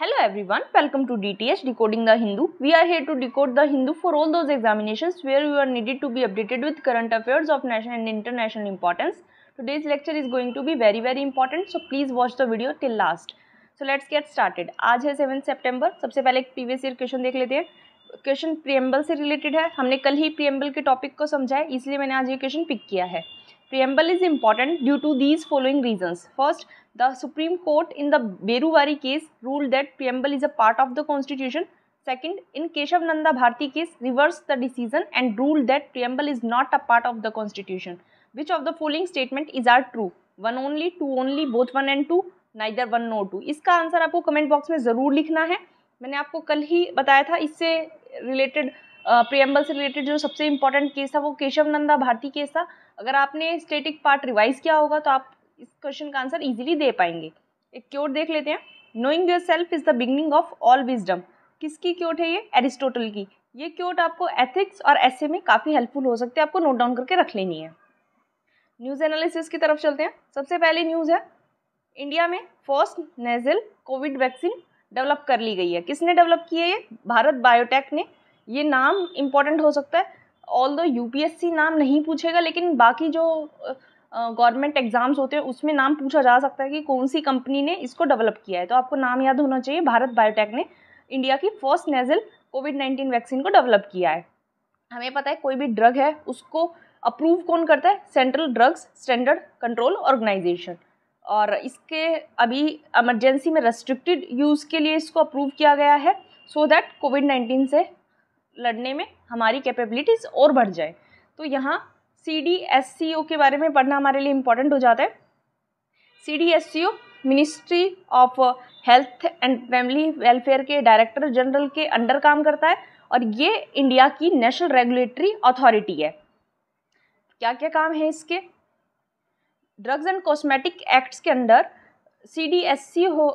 Hello everyone, welcome to DTH Decoding the Hindu. We are here to decode the Hindu for all those examinations where you are needed to be updated with current affairs of national and international importance. Today's lecture is going to be very very important so please watch the video till last. So let's get started. आज है seven सितंबर सबसे पहले एक previous year question देख लेते हैं question preamble से related है हमने कल ही प्रियम्बल के टॉपिक को समझा है इसलिए मैंने आज ये क्वेश्चन पिक किया है preamble is important due to these following reason first the supreme court in the Berubari case rule that preamble is a part of the constitution second in Keshav Nanda Bharati case reverse the decision and rule that preamble is not a part of the constitution which of the following statement is are true one only two only both one and two neither one nor two इसका answer आपको comment box में ज़रूर लिखना है मैंने आपको कल ही बताया था इससे रिलेटेड प्रियम्बल से रिलेटेड जो सबसे इम्पॉर्टेंट केस था वो केशव नंदा भारती केस था अगर आपने स्टेटिक पार्ट रिवाइज किया होगा तो आप इस क्वेश्चन का आंसर इजीली दे पाएंगे एक क्योर देख लेते हैं knowing yourself is the beginning of all wisdom किसकी क्योट है ये एरिस्टोटल की ये क्योट आपको एथिक्स और ऐसे में काफ़ी हेल्पफुल हो सकती है आपको नोट डाउन करके रख लेनी है न्यूज़ एनालिसिस की तरफ चलते हैं सबसे पहले न्यूज़ है इंडिया में first nasal Covid vaccine develop कर ली गई है किसने डेवलप की है ये भारत बायोटेक ने ये नाम इम्पॉर्टेंट हो सकता है ऑल दो यू नाम नहीं पूछेगा लेकिन बाकी जो गवर्नमेंट uh, एग्ज़ाम्स होते हैं उसमें नाम पूछा जा सकता है कि कौन सी कंपनी ने इसको डेवलप किया है तो आपको नाम याद होना चाहिए भारत बायोटेक ने इंडिया की first nasal Covid nineteen vaccine को डेवलप किया है हमें पता है कोई भी ड्रग है उसको अप्रूव कौन करता है central drugs standard control organisation और इसके अभी एमरजेंसी में रेस्ट्रिक्टेड यूज़ के लिए इसको अप्रूव किया गया है सो दैट कोविड नाइन्टीन से लड़ने में हमारी कैपेबिलिटीज़ और बढ़ जाए तो यहाँ सी डी एस सी ओ के बारे में पढ़ना हमारे लिए इम्पोर्टेंट हो जाता है C D S C O ministry of health and family welfare के डायरेक्टर जनरल के अंडर काम करता है और ये इंडिया की नेशनल रेगुलेटरी अथॉरिटी है क्या क्या काम है इसके ड्रग्स एंड कॉस्मेटिक एक्ट्स के अंदर सी डी एस सी हो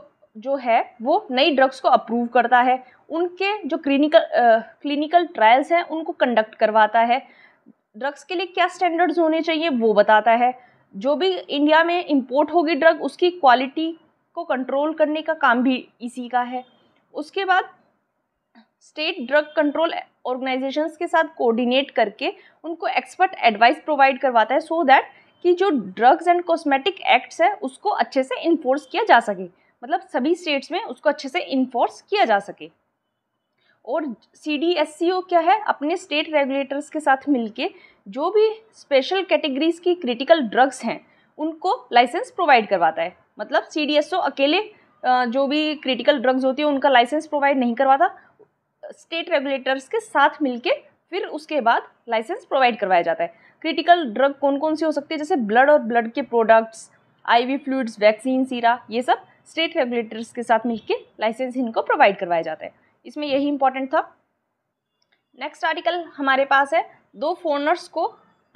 जो है वो नई ड्रग्स को अप्रूव करता है उनके जो क्लिनिकल क्लिनिकल ट्रायल्स हैं उनको कंडक्ट करवाता है ड्रग्स के लिए क्या स्टैंडर्ड्स होने चाहिए वो बताता है जो भी इंडिया में इंपोर्ट होगी ड्रग उसकी क्वालिटी को कंट्रोल करने का काम भी इसी का है उसके बाद स्टेट ड्रग कंट्रोल ऑर्गेनाइजेशंस के साथ कोऑर्डिनेट करके उनको एक्सपर्ट एडवाइस प्रोवाइड करवाता है सो so दैट कि जो ड्रग्स एंड कॉस्मेटिक एक्ट्स है उसको अच्छे से इन्फोर्स किया जा सके मतलब सभी स्टेट्स में उसको अच्छे से इन्फोर्स किया जा सके और सी डी एस सी ओ क्या है अपने स्टेट रेगुलेटर्स के साथ मिलके जो भी स्पेशल कैटेगरीज की क्रिटिकल ड्रग्स हैं उनको लाइसेंस प्रोवाइड करवाता है मतलब सी डी एस ओ अकेले जो भी क्रिटिकल ड्रग्स होती है उनका लाइसेंस प्रोवाइड नहीं करवाता स्टेट रेगुलेटर्स के साथ मिलके फिर उसके बाद लाइसेंस प्रोवाइड करवाया जाता है क्रिटिकल ड्रग कौन कौन सी हो सकती है जैसे ब्लड और ब्लड के products I V fluids vaccine sera ये सब स्टेट रेगुलेटर्स के साथ मिलकर लाइसेंस इनको प्रोवाइड करवाया जाता है इसमें यही इंपॉर्टेंट था नेक्स्ट आर्टिकल हमारे पास है दो फोनर्स को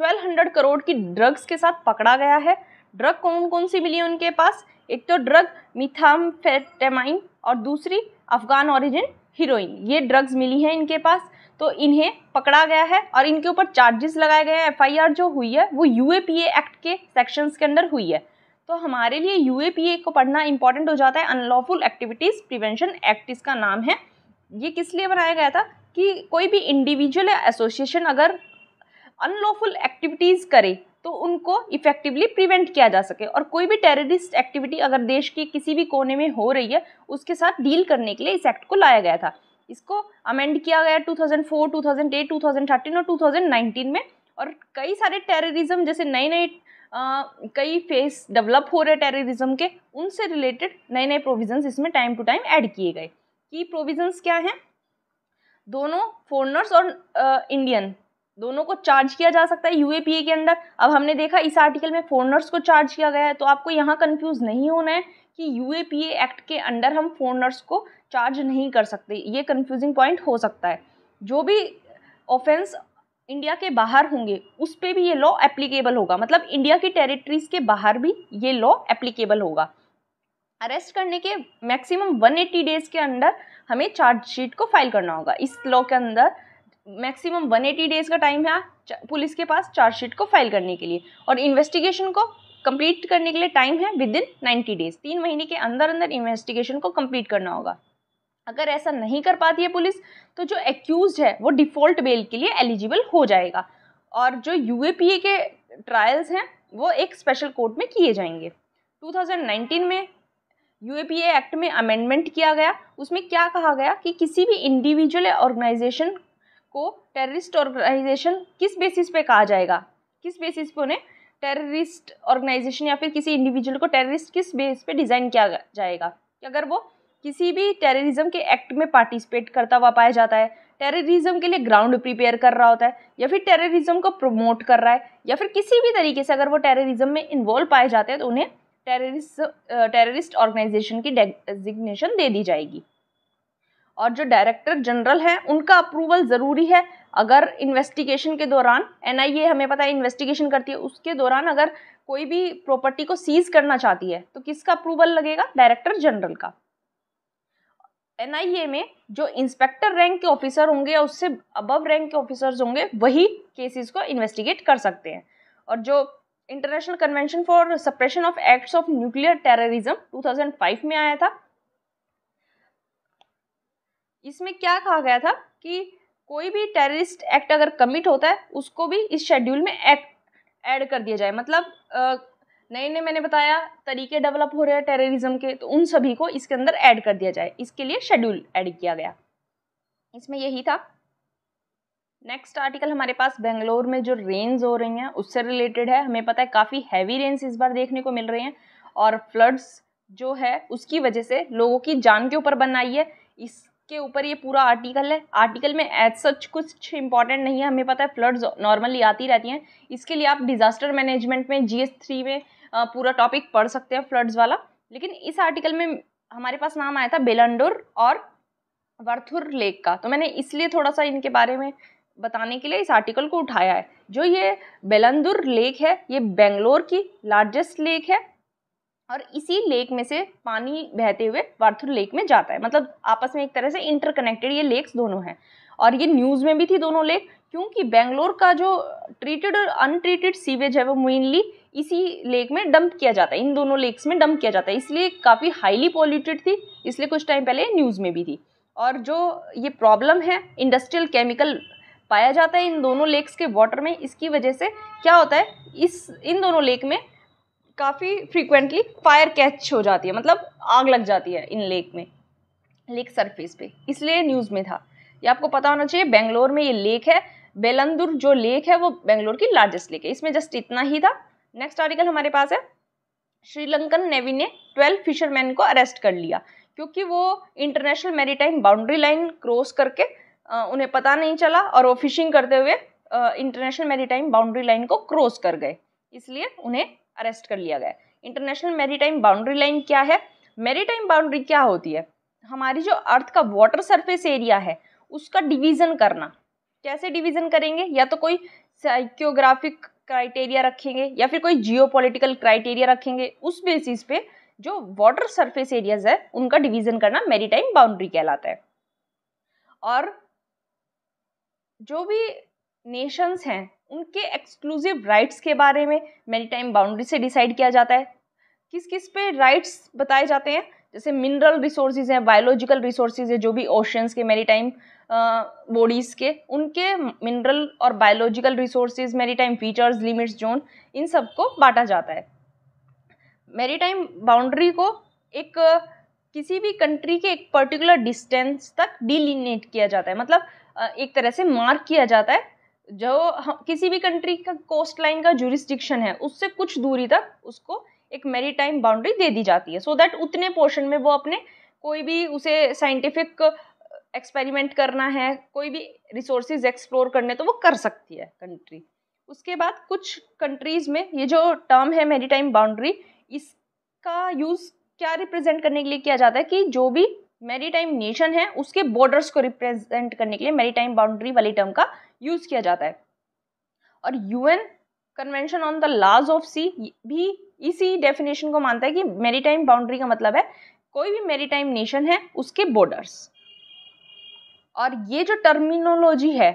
1200 करोड़ की ड्रग्स के साथ पकड़ा गया है ड्रग कौन कौन सी मिली उनके पास एक तो ड्रग मिथामफेटेमाइन और दूसरी अफगान ऑरिजिन हीरोइन ये ड्रग्स मिली हैं इनके पास तो इन्हें पकड़ा गया है और इनके ऊपर चार्जेस लगाए गए हैं एफआईआर जो हुई है वो यूएपीए एक्ट के सेक्शंस के अंदर हुई है तो हमारे लिए यूएपीए को पढ़ना इंपॉर्टेंट हो जाता है अनलॉफुल एक्टिविटीज़ प्रिवेंशन एक्ट इसका नाम है ये किस लिए बनाया गया था कि कोई भी इंडिविजुअल या एसोसिएशन अगर अनलॉफुल एक्टिविटीज़ करे तो उनको इफेक्टिवली प्रिवेंट किया जा सके और कोई भी टेररिस्ट एक्टिविटी अगर देश के किसी भी कोने में हो रही है उसके साथ डील करने के लिए इस एक्ट को लाया गया था इसको अमेंड किया गया 2004, 2008, 2013 और 2019 में और कई सारे टेररिज्म जैसे नए नए कई फेस डेवलप हो रहे टेररिज्म के उनसे रिलेटेड नए नए प्रोविजंस इसमें टाइम टू टाइम ऐड किए गए की प्रोविजंस क्या हैं दोनों फॉरनर्स और इंडियन दोनों को चार्ज किया जा सकता है यूएपीए के अंदर अब हमने देखा इस आर्टिकल में फॉरनर्स को चार्ज किया गया है तो आपको यहाँ कन्फ्यूज़ नहीं होना है कि यूएपीए एक्ट के अंडर हम फॉरनर्स को चार्ज नहीं कर सकते ये कन्फ्यूजिंग पॉइंट हो सकता है जो भी ऑफेंस इंडिया के बाहर होंगे उस पर भी ये लॉ एप्लीकेबल होगा मतलब इंडिया की टेरिटरीज के बाहर भी ये लॉ एप्लीकेबल होगा अरेस्ट करने के मैक्सिमम 180 डेज़ के अंदर हमें चार्जशीट को फाइल करना होगा इस लॉ के अंदर मैक्सिमम 180 डेज़ का टाइम है पुलिस के पास चार्जशीट को फाइल करने के लिए और इन्वेस्टिगेशन को कंप्लीट करने के लिए टाइम है विद इन नाइन्टी डेज तीन महीने के अंदर अंदर इन्वेस्टिगेशन को कंप्लीट करना होगा अगर ऐसा नहीं कर पाती है पुलिस तो जो एक्यूज है वो डिफ़ॉल्ट बेल के लिए एलिजिबल हो जाएगा और जो यू के ट्रायल्स हैं वो एक स्पेशल कोर्ट में किए जाएंगे 2019 में यूएपीए एक्ट में अमेंडमेंट किया गया उसमें क्या कहा गया कि किसी भी इंडिविजुअल ऑर्गेनाइजेशन को टेररिस्ट ऑर्गेनाइजेशन किस बेसिस पे कहा जाएगा किस बेसिस पे उन्हें टेररिस्ट ऑर्गेनाइजेशन या फिर किसी इंडिविजुअल को टेररिस्ट किस बेस पे डिज़ाइन किया जाएगा कि अगर वो किसी भी टेररिज्म के एक्ट में पार्टिसिपेट करता हुआ पाया जाता है टेररिज्म के लिए ग्राउंड प्रिपेयर कर रहा होता है या फिर टेररिज्म को प्रमोट कर रहा है या फिर किसी भी तरीके से अगर वो टेररिज्म में इन्वॉल्व पाए जाते हैं तो उन्हें टेररिस्ट टेररिस्ट ऑर्गेनाइजेशन की डेजिग्नेशन दे दी जाएगी और जो डायरेक्टर जनरल हैं उनका अप्रूवल ज़रूरी है अगर इन्वेस्टिगेशन के दौरान एन हमें पता है इन्वेस्टिगेशन करती है उसके दौरान अगर कोई भी प्रॉपर्टी को सीज करना चाहती है तो किसका अप्रूवल लगेगा डायरेक्टर जनरल का एन में जो इंस्पेक्टर रैंक के ऑफिसर होंगे या उससे अबव रैंक के ऑफिसर्स होंगे वही केसेस को इन्वेस्टिगेट कर सकते हैं और जो international convention for suppression of acts of nuclear terrorism 2005 में आया था इसमें क्या कहा गया था कि कोई भी टेररिस्ट एक्ट अगर कमिट होता है उसको भी इस शेड्यूल में एक्ट ऐड कर दिया जाए मतलब नए नए मैंने बताया तरीके डेवलप हो रहे हैं टेररिज्म के तो उन सभी को इसके अंदर ऐड कर दिया जाए इसके लिए शेड्यूल ऐड किया गया इसमें यही था नेक्स्ट आर्टिकल हमारे पास बेंगलोर में जो रेन्स हो रही हैं उससे रिलेटेड है हमें पता है काफ़ी हैवी रेन्स इस बार देखने को मिल रही हैं और फ्लड्स जो है उसकी वजह से लोगों की जान के ऊपर बन आई है इसके ऊपर ये पूरा आर्टिकल है आर्टिकल में एज सच कुछ इंपॉर्टेंट नहीं है हमें पता है फ्लड्स नॉर्मली आती रहती हैं इसके लिए आप डिज़ास्टर मैनेजमेंट में जी में पूरा टॉपिक पढ़ सकते हैं फ्लड्स वाला लेकिन इस आर्टिकल में हमारे पास नाम आया था बेलंडोर और वर्थुर लेक का तो मैंने इसलिए थोड़ा सा इनके बारे में बताने के लिए इस आर्टिकल को उठाया है जो ये बेलंदुर लेक है ये बेंगलोर की लार्जेस्ट लेक है और इसी लेक में से पानी बहते हुए वार्थुर लेक में जाता है मतलब आपस में एक तरह से इंटरकनेक्टेड ये लेक्स दोनों हैं और ये न्यूज़ में भी थी दोनों लेक क्योंकि बेंगलोर का जो ट्रीटेड और अनट्रीटेड सीवेज है वो मेनली इसी लेक में डंप किया जाता है इन दोनों लेक्स में डंप किया जाता है इसलिए काफ़ी हाईली पॉल्यूटेड थी इसलिए कुछ टाइम पहले न्यूज़ में भी थी और जो ये प्रॉब्लम है इंडस्ट्रियल केमिकल पाया जाता है इन दोनों लेक्स के वाटर में इसकी वजह से क्या होता है इस इन दोनों लेक में काफ़ी फ्रीक्वेंटली फायर कैच हो जाती है मतलब आग लग जाती है इन लेक में लेक सरफेस पे इसलिए न्यूज़ में था ये आपको पता होना चाहिए बेंगलोर में ये लेक है बेलंदुर जो लेक है वो बेंगलोर की लार्जेस्ट लेक है इसमें जस्ट इतना ही था नेक्स्ट आर्टिकल हमारे पास है श्रीलंकन नेवी ने ट्वेल्व फिशरमैन को अरेस्ट कर लिया क्योंकि वो international maritime boundary line cross करके उन्हें पता नहीं चला और वो फिशिंग करते हुए इंटरनेशनल मैरीटाइम बाउंड्री लाइन को क्रॉस कर गए इसलिए उन्हें अरेस्ट कर लिया गया इंटरनेशनल मैरीटाइम बाउंड्री लाइन क्या है मेरीटाइम बाउंड्री क्या होती है हमारी जो अर्थ का वाटर सरफेस एरिया है उसका डिवीज़न करना कैसे डिवीज़न करेंगे या तो कोई साइक्योग्राफिक क्राइटेरिया रखेंगे या फिर कोई जियोपॉलिटिकल क्राइटेरिया रखेंगे उस बेसिस पे जो वाटर सरफेस एरियाज है उनका डिवीज़न करना मेरीटाइम बाउंड्री कहलाता है और जो भी नेशंस हैं उनके एक्सक्लूसिव राइट्स के बारे में मेरी टाइम बाउंड्री से डिसाइड किया जाता है किस किस पे राइट्स बताए जाते हैं जैसे मिनरल रिसोर्सेज हैं बायोलॉजिकल रिसोर्सेज है जो भी ओशंस के मेरी टाइम बॉडीज़ के उनके मिनरल और biological resources maritime features limits zone इन सबको बांटा जाता है मेरी टाइम बाउंड्री को एक किसी भी कंट्री के एक पर्टिकुलर डिस्टेंस तक डिलिनेट किया जाता है मतलब एक तरह से मार्क किया जाता है जो किसी भी कंट्री का कोस्ट लाइन का जुरिस्डिक्शन है उससे कुछ दूरी तक उसको एक मेरी टाइम बाउंड्री दे दी जाती है सो so दैट उतने पोर्शन में वो अपने कोई भी उसे साइंटिफिक एक्सपेरिमेंट करना है कोई भी रिसोर्सेज एक्सप्लोर करने तो वो कर सकती है कंट्री उसके बाद कुछ कंट्रीज़ में ये जो टर्म है मेरी टाइम बाउंड्री इसका यूज़ क्या रिप्रेजेंट करने के लिए किया जाता है कि जो भी मेरीटाइम नेशन है उसके बॉर्डर्स को रिप्रेजेंट करने के लिए मेरीटाइम बाउंड्री वाली टर्म का यूज़ किया जाता है और UN convention on the laws of sea भी इसी डेफिनेशन को मानता है कि मेरीटाइम बाउंड्री का मतलब है कोई भी मेरीटाइम नेशन है उसके बॉर्डर्स और ये जो टर्मिनोलॉजी है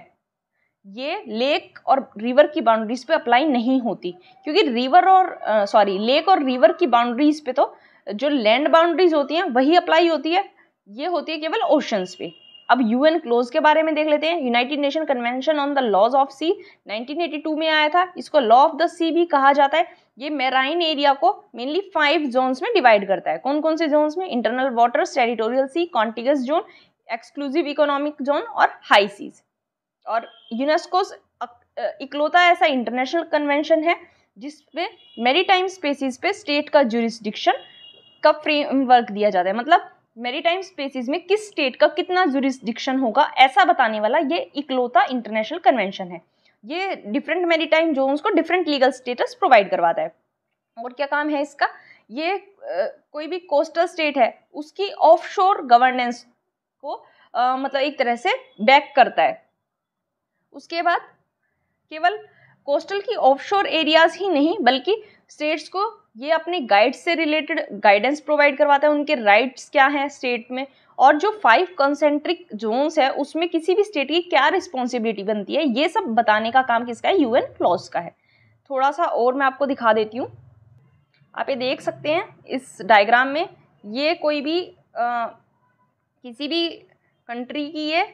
ये लेक और रिवर की बाउंड्रीज पे अप्लाई नहीं होती क्योंकि रिवर और सॉरी लेक और रिवर की बाउंड्रीज पे तो जो लैंड बाउंड्रीज होती हैं वही अप्लाई होती है ये होती है केवल ओशंस पे अब यूएन क्लोज के बारे में देख लेते हैं United Nation convention on the laws of sea 1982 में आया था इसको लॉ ऑफ द सी भी कहा जाता है ये मेराइन एरिया को मेनली फाइव जोन्स में डिवाइड करता है कौन कौन से जोन्स में internal waters territorial sea contiguous zone exclusive economic zone और हाई सीज और यूनेस्को इकलौता ऐसा इंटरनेशनल कन्वेंशन है जिसपे टाइम स्पेसिस पे स्टेट का जुरिस्डिक्शन का फ्रेमवर्क दिया जाता है मतलब मेरीटाइम स्पेसिस में किस स्टेट का कितना जुरिस्डिक्शन होगा ऐसा बताने वाला ये इकलौता इंटरनेशनल कन्वेंशन है ये डिफरेंट मेरीटाइम जोन्स को डिफरेंट लीगल स्टेटस प्रोवाइड करवाता है और क्या काम है इसका ये कोई भी कोस्टल स्टेट है उसकी ऑफशोर गवर्नेंस को आ, मतलब एक तरह से बैक करता है उसके बाद केवल कोस्टल की ऑफशोर एरियाज ही नहीं बल्कि स्टेट्स को ये अपने गाइड से रिलेटेड गाइडेंस प्रोवाइड करवाता है उनके राइट्स क्या हैं स्टेट में और जो फाइव कंसेंट्रिक जोन्स है उसमें किसी भी स्टेट की क्या रिस्पॉन्सिबिलिटी बनती है ये सब बताने का काम किसका है एन क्लॉज का है थोड़ा सा और मैं आपको दिखा देती हूँ आप ये देख सकते हैं इस डायग्राम में ये कोई भी आ, किसी भी कंट्री की ये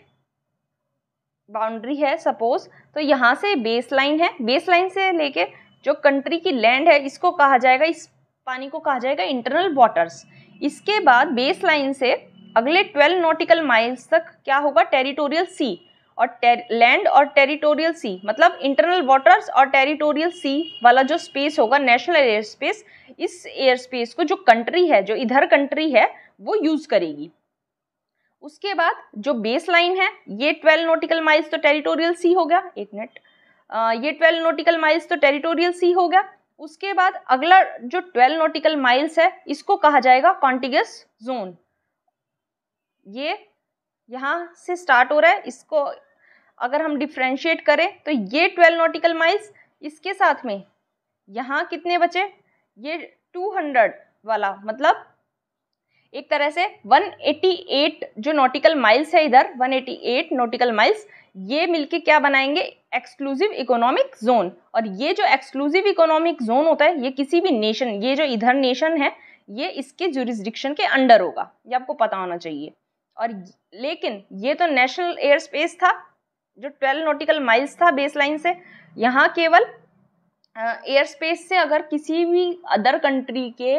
बाउंड्री है सपोज तो यहाँ से बेस लाइन है बेस लाइन से लेके जो कंट्री की लैंड है इसको कहा जाएगा इस पानी को कहा जाएगा इंटरनल वाटर्स इसके बाद बेस लाइन से अगले 12 नॉटिकल माइल्स तक क्या होगा टेरिटोरियल सी और लैंड और टेरिटोरियल सी मतलब इंटरनल वाटर्स और टेरिटोरियल सी वाला जो स्पेस होगा नेशनल एयर स्पेस इस एयर स्पेस को जो कंट्री है जो इधर कंट्री है वो यूज करेगी उसके बाद जो बेस लाइन है ये 12 नोटिकल माइल्स तो टेरिटोरियल सी हो गया एक मिनट ये ट्वेल्व नोटिकल माइल्स तो टेरिटोरियल सी हो गया उसके बाद अगला जो ट्वेल्व नोटिकल माइल्स है इसको कहा जाएगा कॉन्टिगस जोन ये यहाँ से स्टार्ट हो रहा है इसको अगर हम डिफ्रेंशिएट करें तो ये ट्वेल्व नोटिकल माइल्स इसके साथ में यहाँ कितने बचे ये टू हंड्रेड वाला मतलब एक तरह से 188 जो नॉटिकल माइल्स है इधर 188 नॉटिकल माइल्स ये मिलके क्या बनाएंगे एक्सक्लूसिव इकोनॉमिक जोन और ये जो एक्सक्लूसिव इकोनॉमिक जोन होता है ये किसी भी नेशन ये जो इधर नेशन है ये इसके जुरिस्डिक्शन के अंडर होगा ये आपको पता होना चाहिए और लेकिन ये तो नेशनल एयर स्पेस था जो 12 नोटिकल माइल्स था बेसलाइन से यहाँ केवल एयर स्पेस से अगर किसी भी अदर कंट्री के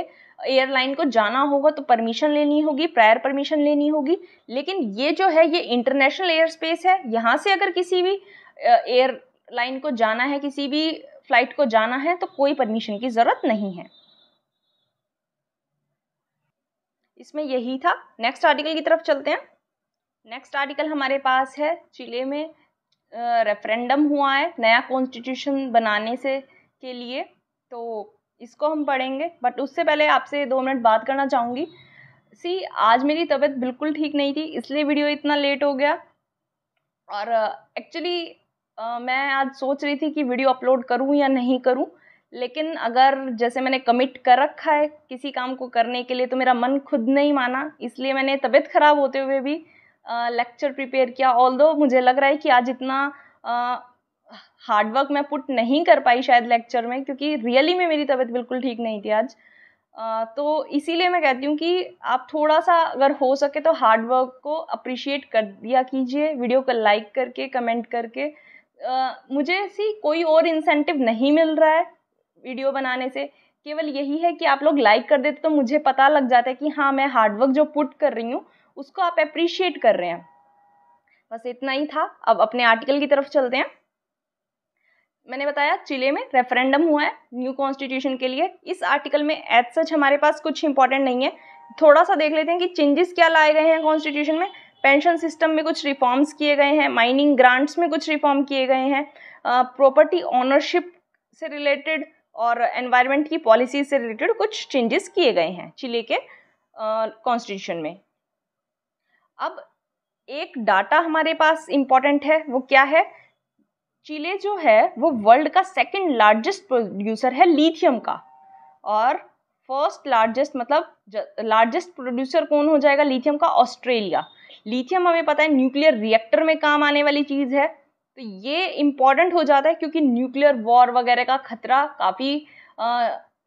एयरलाइन को जाना होगा तो परमिशन लेनी होगी प्रायर परमिशन लेनी होगी लेकिन ये जो है ये इंटरनेशनल एयर स्पेस है यहाँ से अगर किसी भी एयरलाइन को जाना है किसी भी फ्लाइट को जाना है तो कोई परमिशन की ज़रूरत नहीं है इसमें यही था नेक्स्ट आर्टिकल की तरफ चलते हैं नेक्स्ट आर्टिकल हमारे पास है चिले में रेफरेंडम हुआ है नया कॉन्स्टिट्यूशन बनाने से के लिए तो इसको हम पढ़ेंगे बट उससे पहले आपसे दो मिनट बात करना चाहूँगी सी आज मेरी तबीयत बिल्कुल ठीक नहीं थी इसलिए वीडियो इतना लेट हो गया और एक्चुअली uh, uh, मैं आज सोच रही थी कि वीडियो अपलोड करूँ या नहीं करूँ लेकिन अगर जैसे मैंने कमिट कर रखा है किसी काम को करने के लिए तो मेरा मन खुद नहीं माना इसलिए मैंने तबीयत ख़राब होते हुए भी लेक्चर uh, प्रिपेयर किया ऑल मुझे लग रहा है कि आज इतना uh, हार्डवर्क मैं पुट नहीं कर पाई शायद लेक्चर में क्योंकि रियली में मेरी तबीयत बिल्कुल ठीक नहीं थी आज तो इसीलिए मैं कहती हूँ कि आप थोड़ा सा अगर हो सके तो हार्डवर्क को अप्रिशिएट कर दिया कीजिए वीडियो को लाइक करके कमेंट करके मुझे सी कोई और इंसेंटिव नहीं मिल रहा है वीडियो बनाने से केवल यही है कि आप लोग लाइक कर देते तो मुझे पता लग जाता है कि हाँ मैं हार्डवर्क जो पुट कर रही हूँ उसको आप अप्रिशिएट कर रहे हैं बस इतना ही था अब अपने आर्टिकल की तरफ चलते हैं मैंने बताया चिले में रेफरेंडम हुआ है न्यू कॉन्स्टिट्यूशन के लिए इस आर्टिकल में एज सच हमारे पास कुछ इंपॉर्टेंट नहीं है थोड़ा सा देख लेते हैं कि चेंजेस क्या लाए गए हैं कॉन्स्टिट्यूशन में पेंशन सिस्टम में कुछ रिफॉर्म्स किए गए हैं माइनिंग ग्रांट्स में कुछ रिफॉर्म किए गए हैं प्रॉपर्टी ऑनरशिप से रिलेटेड और एनवायरनमेंट की पॉलिसी से रिलेटेड कुछ चेंजेस किए गए हैं चिले के कॉन्स्टिट्यूशन में अब एक डाटा हमारे पास इम्पॉर्टेंट है वो क्या है चिले जो है वो वर्ल्ड का सेकंड लार्जेस्ट प्रोड्यूसर है लिथियम का और फर्स्ट लार्जेस्ट मतलब लार्जेस्ट प्रोड्यूसर कौन हो जाएगा लिथियम का ऑस्ट्रेलिया लिथियम हमें पता है न्यूक्लियर रिएक्टर में काम आने वाली चीज़ है तो ये इम्पॉर्टेंट हो जाता है क्योंकि न्यूक्लियर वॉर वगैरह का खतरा काफ़ी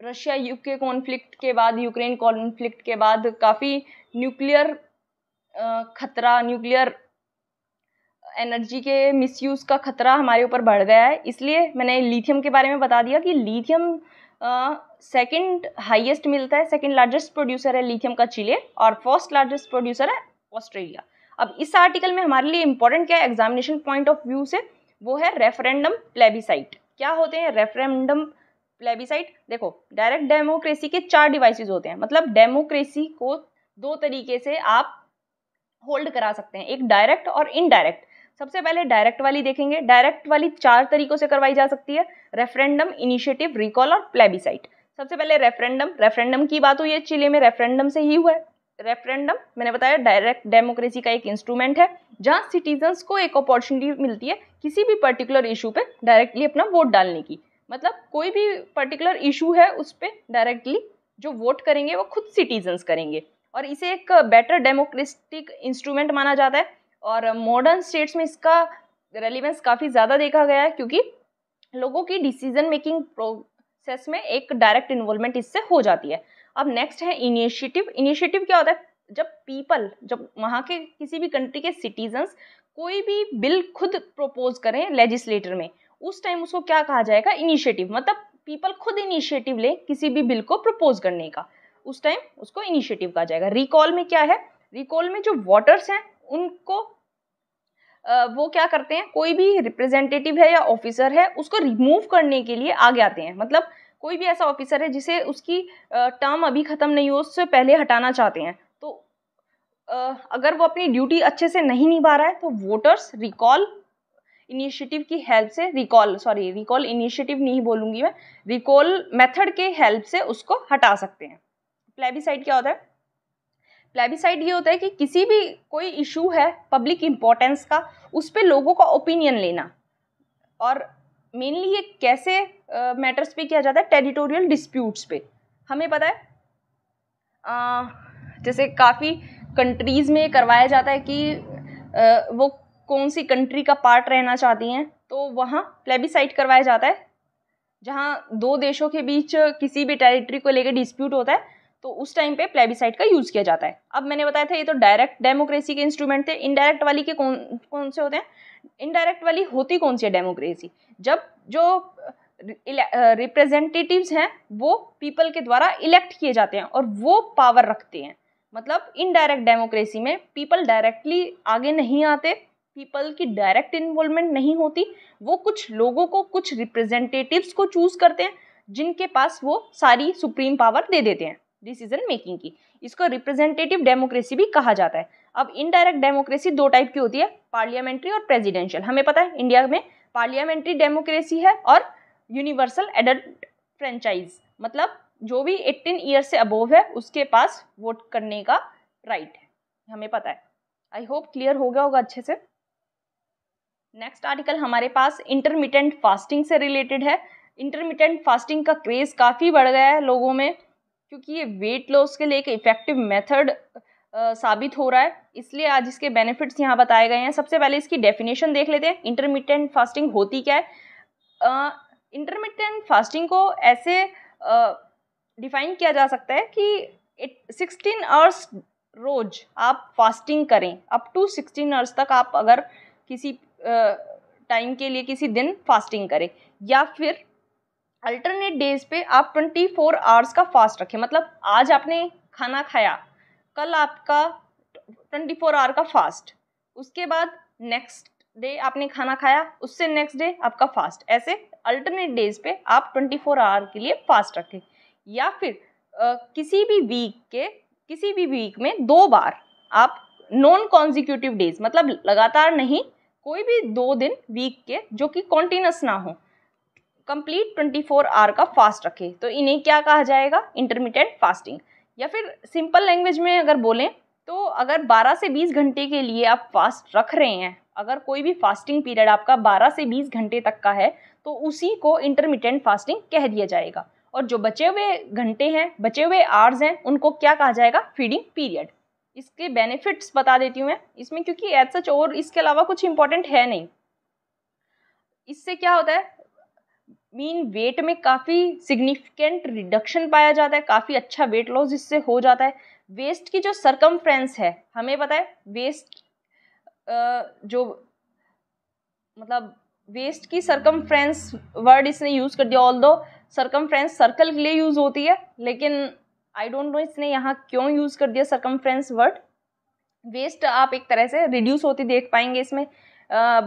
रशिया यूके कॉन्फ्लिक्ट के बाद यूक्रेन कॉन्फ्लिक्ट के बाद काफ़ी न्यूक्लियर खतरा न्यूक्लियर एनर्जी के मिसयूज़ का ख़तरा हमारे ऊपर बढ़ गया है इसलिए मैंने लिथियम के बारे में बता दिया कि लिथियम सेकंड हाईएस्ट मिलता है सेकंड लार्जेस्ट प्रोड्यूसर है लिथियम का चिले और फर्स्ट लार्जेस्ट प्रोड्यूसर है ऑस्ट्रेलिया अब इस आर्टिकल में हमारे लिए इंपॉर्टेंट क्या है एग्जामिनेशन पॉइंट ऑफ व्यू से वो है रेफरेंडम प्लेबिसाइट क्या होते हैं रेफरेंडम प्लेबिसाइट देखो डायरेक्ट डेमोक्रेसी के चार डिवाइसेज होते हैं मतलब डेमोक्रेसी को दो तरीके से आप होल्ड करा सकते हैं एक डायरेक्ट और इनडायरेक्ट सबसे पहले डायरेक्ट वाली देखेंगे डायरेक्ट वाली चार तरीकों से करवाई जा सकती है रेफरेंडम इनिशिएटिव रिकॉल और प्लेबिसाइट सबसे पहले रेफरेंडम रेफरेंडम की बात हुई है चिले में रेफरेंडम से ही हुआ है रेफरेंडम मैंने बताया डायरेक्ट डेमोक्रेसी का एक इंस्ट्रूमेंट है जहाँ सिटीजन्स को एक अपॉर्चुनिटी मिलती है किसी भी पर्टिकुलर इशू पर डायरेक्टली अपना वोट डालने की मतलब कोई भी पर्टिकुलर इशू है उस पर डायरेक्टली जो वोट करेंगे वो खुद सिटीजन्स करेंगे और इसे एक बेटर डेमोक्रेटिक इंस्ट्रूमेंट माना जाता है और मॉडर्न स्टेट्स में इसका रेलिवेंस काफ़ी ज़्यादा देखा गया है क्योंकि लोगों की डिसीजन मेकिंग प्रोसेस में एक डायरेक्ट इन्वॉल्वमेंट इससे हो जाती है अब नेक्स्ट है इनिशिएटिव इनिशिएटिव क्या होता है जब पीपल जब वहाँ के किसी भी कंट्री के सिटीजन्स कोई भी बिल खुद प्रपोज करें लेजिस्लेटर में उस टाइम उसको क्या कहा जाएगा इनिशिएटिव मतलब पीपल खुद इनिशिएटिव लें किसी भी बिल को प्रपोज करने का उस टाइम उसको इनिशिएटिव कहा जाएगा रिकॉल में क्या है रिकॉल में जो वोटर्स हैं उनको वो क्या करते हैं कोई भी रिप्रेजेंटेटिव है या ऑफिसर है उसको रिमूव करने के लिए आगे आते हैं मतलब कोई भी ऐसा ऑफिसर है जिसे उसकी टर्म अभी ख़त्म नहीं हो उससे पहले हटाना चाहते हैं तो अगर वो अपनी ड्यूटी अच्छे से नहीं निभा रहा है तो वोटर्स रिकॉल इनिशिएटिव की हेल्प से रिकॉल सॉरी रिकॉल इनिशिएटिव नहीं बोलूँगी मैं रिकॉल मेथड के हेल्प से उसको हटा सकते हैं प्लेबिसाइड क्या होता है प्लेबिसाइड ये होता है कि किसी भी कोई इशू है पब्लिक इम्पोर्टेंस का उस पर लोगों का ओपिनियन लेना और मेनली ये कैसे मैटर्स uh, पे किया जाता है टेरिटोरियल डिस्प्यूट्स पे हमें पता है uh, जैसे काफ़ी कंट्रीज़ में करवाया जाता है कि uh, वो कौन सी कंट्री का पार्ट रहना चाहती हैं तो वहाँ प्लेबिसाइड करवाया जाता है जहाँ दो देशों के बीच किसी भी टेरिटरी को लेकर डिस्प्यूट होता है तो उस टाइम पे प्लेबिसाइड का यूज़ किया जाता है अब मैंने बताया था ये तो डायरेक्ट डेमोक्रेसी के इंस्ट्रूमेंट थे इनडायरेक्ट वाली के कौन कौन से होते हैं इनडायरेक्ट वाली होती कौन सी है डेमोक्रेसी जब जो रिप्रेजेंटेटिव्स हैं वो पीपल के द्वारा इलेक्ट किए जाते हैं और वो पावर रखते हैं मतलब इनडायरेक्ट डेमोक्रेसी में पीपल डायरेक्टली आगे नहीं आते पीपल की डायरेक्ट इन्वॉल्वमेंट नहीं होती वो कुछ लोगों को कुछ रिप्रेजेंटेटिव्स को चूज़ करते हैं जिनके पास वो सारी सुप्रीम पावर दे देते हैं डिसीजन मेकिंग की इसको रिप्रेजेंटेटिव डेमोक्रेसी भी कहा जाता है अब इनडायरेक्ट डेमोक्रेसी दो टाइप की होती है पार्लियामेंट्री और प्रेजिडेंशियल हमें पता है इंडिया में पार्लियामेंट्री डेमोक्रेसी है और यूनिवर्सल एडल्ट फ्रेंचाइज मतलब जो भी 18 ईयर से अबोव है उसके पास वोट करने का राइट है हमें पता है आई होप क्लियर हो गया होगा अच्छे से नेक्स्ट आर्टिकल हमारे पास इंटरमीडियंट फास्टिंग से रिलेटेड है इंटरमीडियंट फास्टिंग का क्रेज़ काफ़ी बढ़ गया है लोगों में क्योंकि ये वेट लॉस के लिए एक इफ़ेक्टिव मेथड साबित हो रहा है इसलिए आज इसके बेनिफिट्स यहाँ बताए गए हैं सबसे पहले इसकी डेफिनेशन देख लेते हैं इंटरमीडियंट फास्टिंग होती क्या है इंटरमीडियंट फास्टिंग को ऐसे डिफाइन किया जा सकता है कि सिक्सटीन आवर्स रोज आप फास्टिंग करें अप टू सिक्सटीन आवर्स तक आप अगर किसी टाइम के लिए किसी दिन फास्टिंग करें या फिर अल्टरनेट डेज पे आप 24 फोर आवर्स का फास्ट रखें मतलब आज आपने खाना खाया कल आपका 24 फोर आवर का फास्ट उसके बाद नेक्स्ट डे आपने खाना खाया उससे नेक्स्ट डे आपका फास्ट ऐसे अल्टरनेट डेज पे आप 24 फोर आवर के लिए फास्ट रखें या फिर आ, किसी भी वीक के किसी भी वीक में दो बार आप नॉन कॉन्जिक्यूटिव डेज मतलब लगातार नहीं कोई भी दो दिन वीक के जो कि कॉन्टीन्यूस ना हो कंप्लीट 24 आवर का फास्ट रखे तो इन्हें क्या कहा जाएगा इंटरमीडियंट फास्टिंग या फिर सिंपल लैंग्वेज में अगर बोलें तो अगर 12 से 20 घंटे के लिए आप फास्ट रख रहे हैं अगर कोई भी फास्टिंग पीरियड आपका 12 से 20 घंटे तक का है तो उसी को इंटरमीडियंट फास्टिंग कह दिया जाएगा और जो बचे हुए घंटे हैं बचे हुए आवर्स हैं उनको क्या कहा जाएगा फीडिंग पीरियड इसके बेनिफिट्स बता देती हूँ मैं इसमें क्योंकि एज सच और इसके अलावा कुछ इंपॉर्टेंट है नहीं इससे क्या होता है मीन वेट में काफ़ी सिग्निफिकेंट रिडक्शन पाया जाता है काफ़ी अच्छा वेट लॉस इससे हो जाता है वेस्ट की जो सरकम है हमें पता है वेस्ट जो मतलब वेस्ट की सरकमफ्रेंस वर्ड इसने यूज़ कर दिया ऑल दो सरकमफ्रेंस सर्कल के लिए यूज़ होती है लेकिन आई डोंट नो इसने यहाँ क्यों यूज़ कर दिया सरकमफ्रेंस वर्ड वेस्ट आप एक तरह से रिड्यूस होती देख पाएंगे इसमें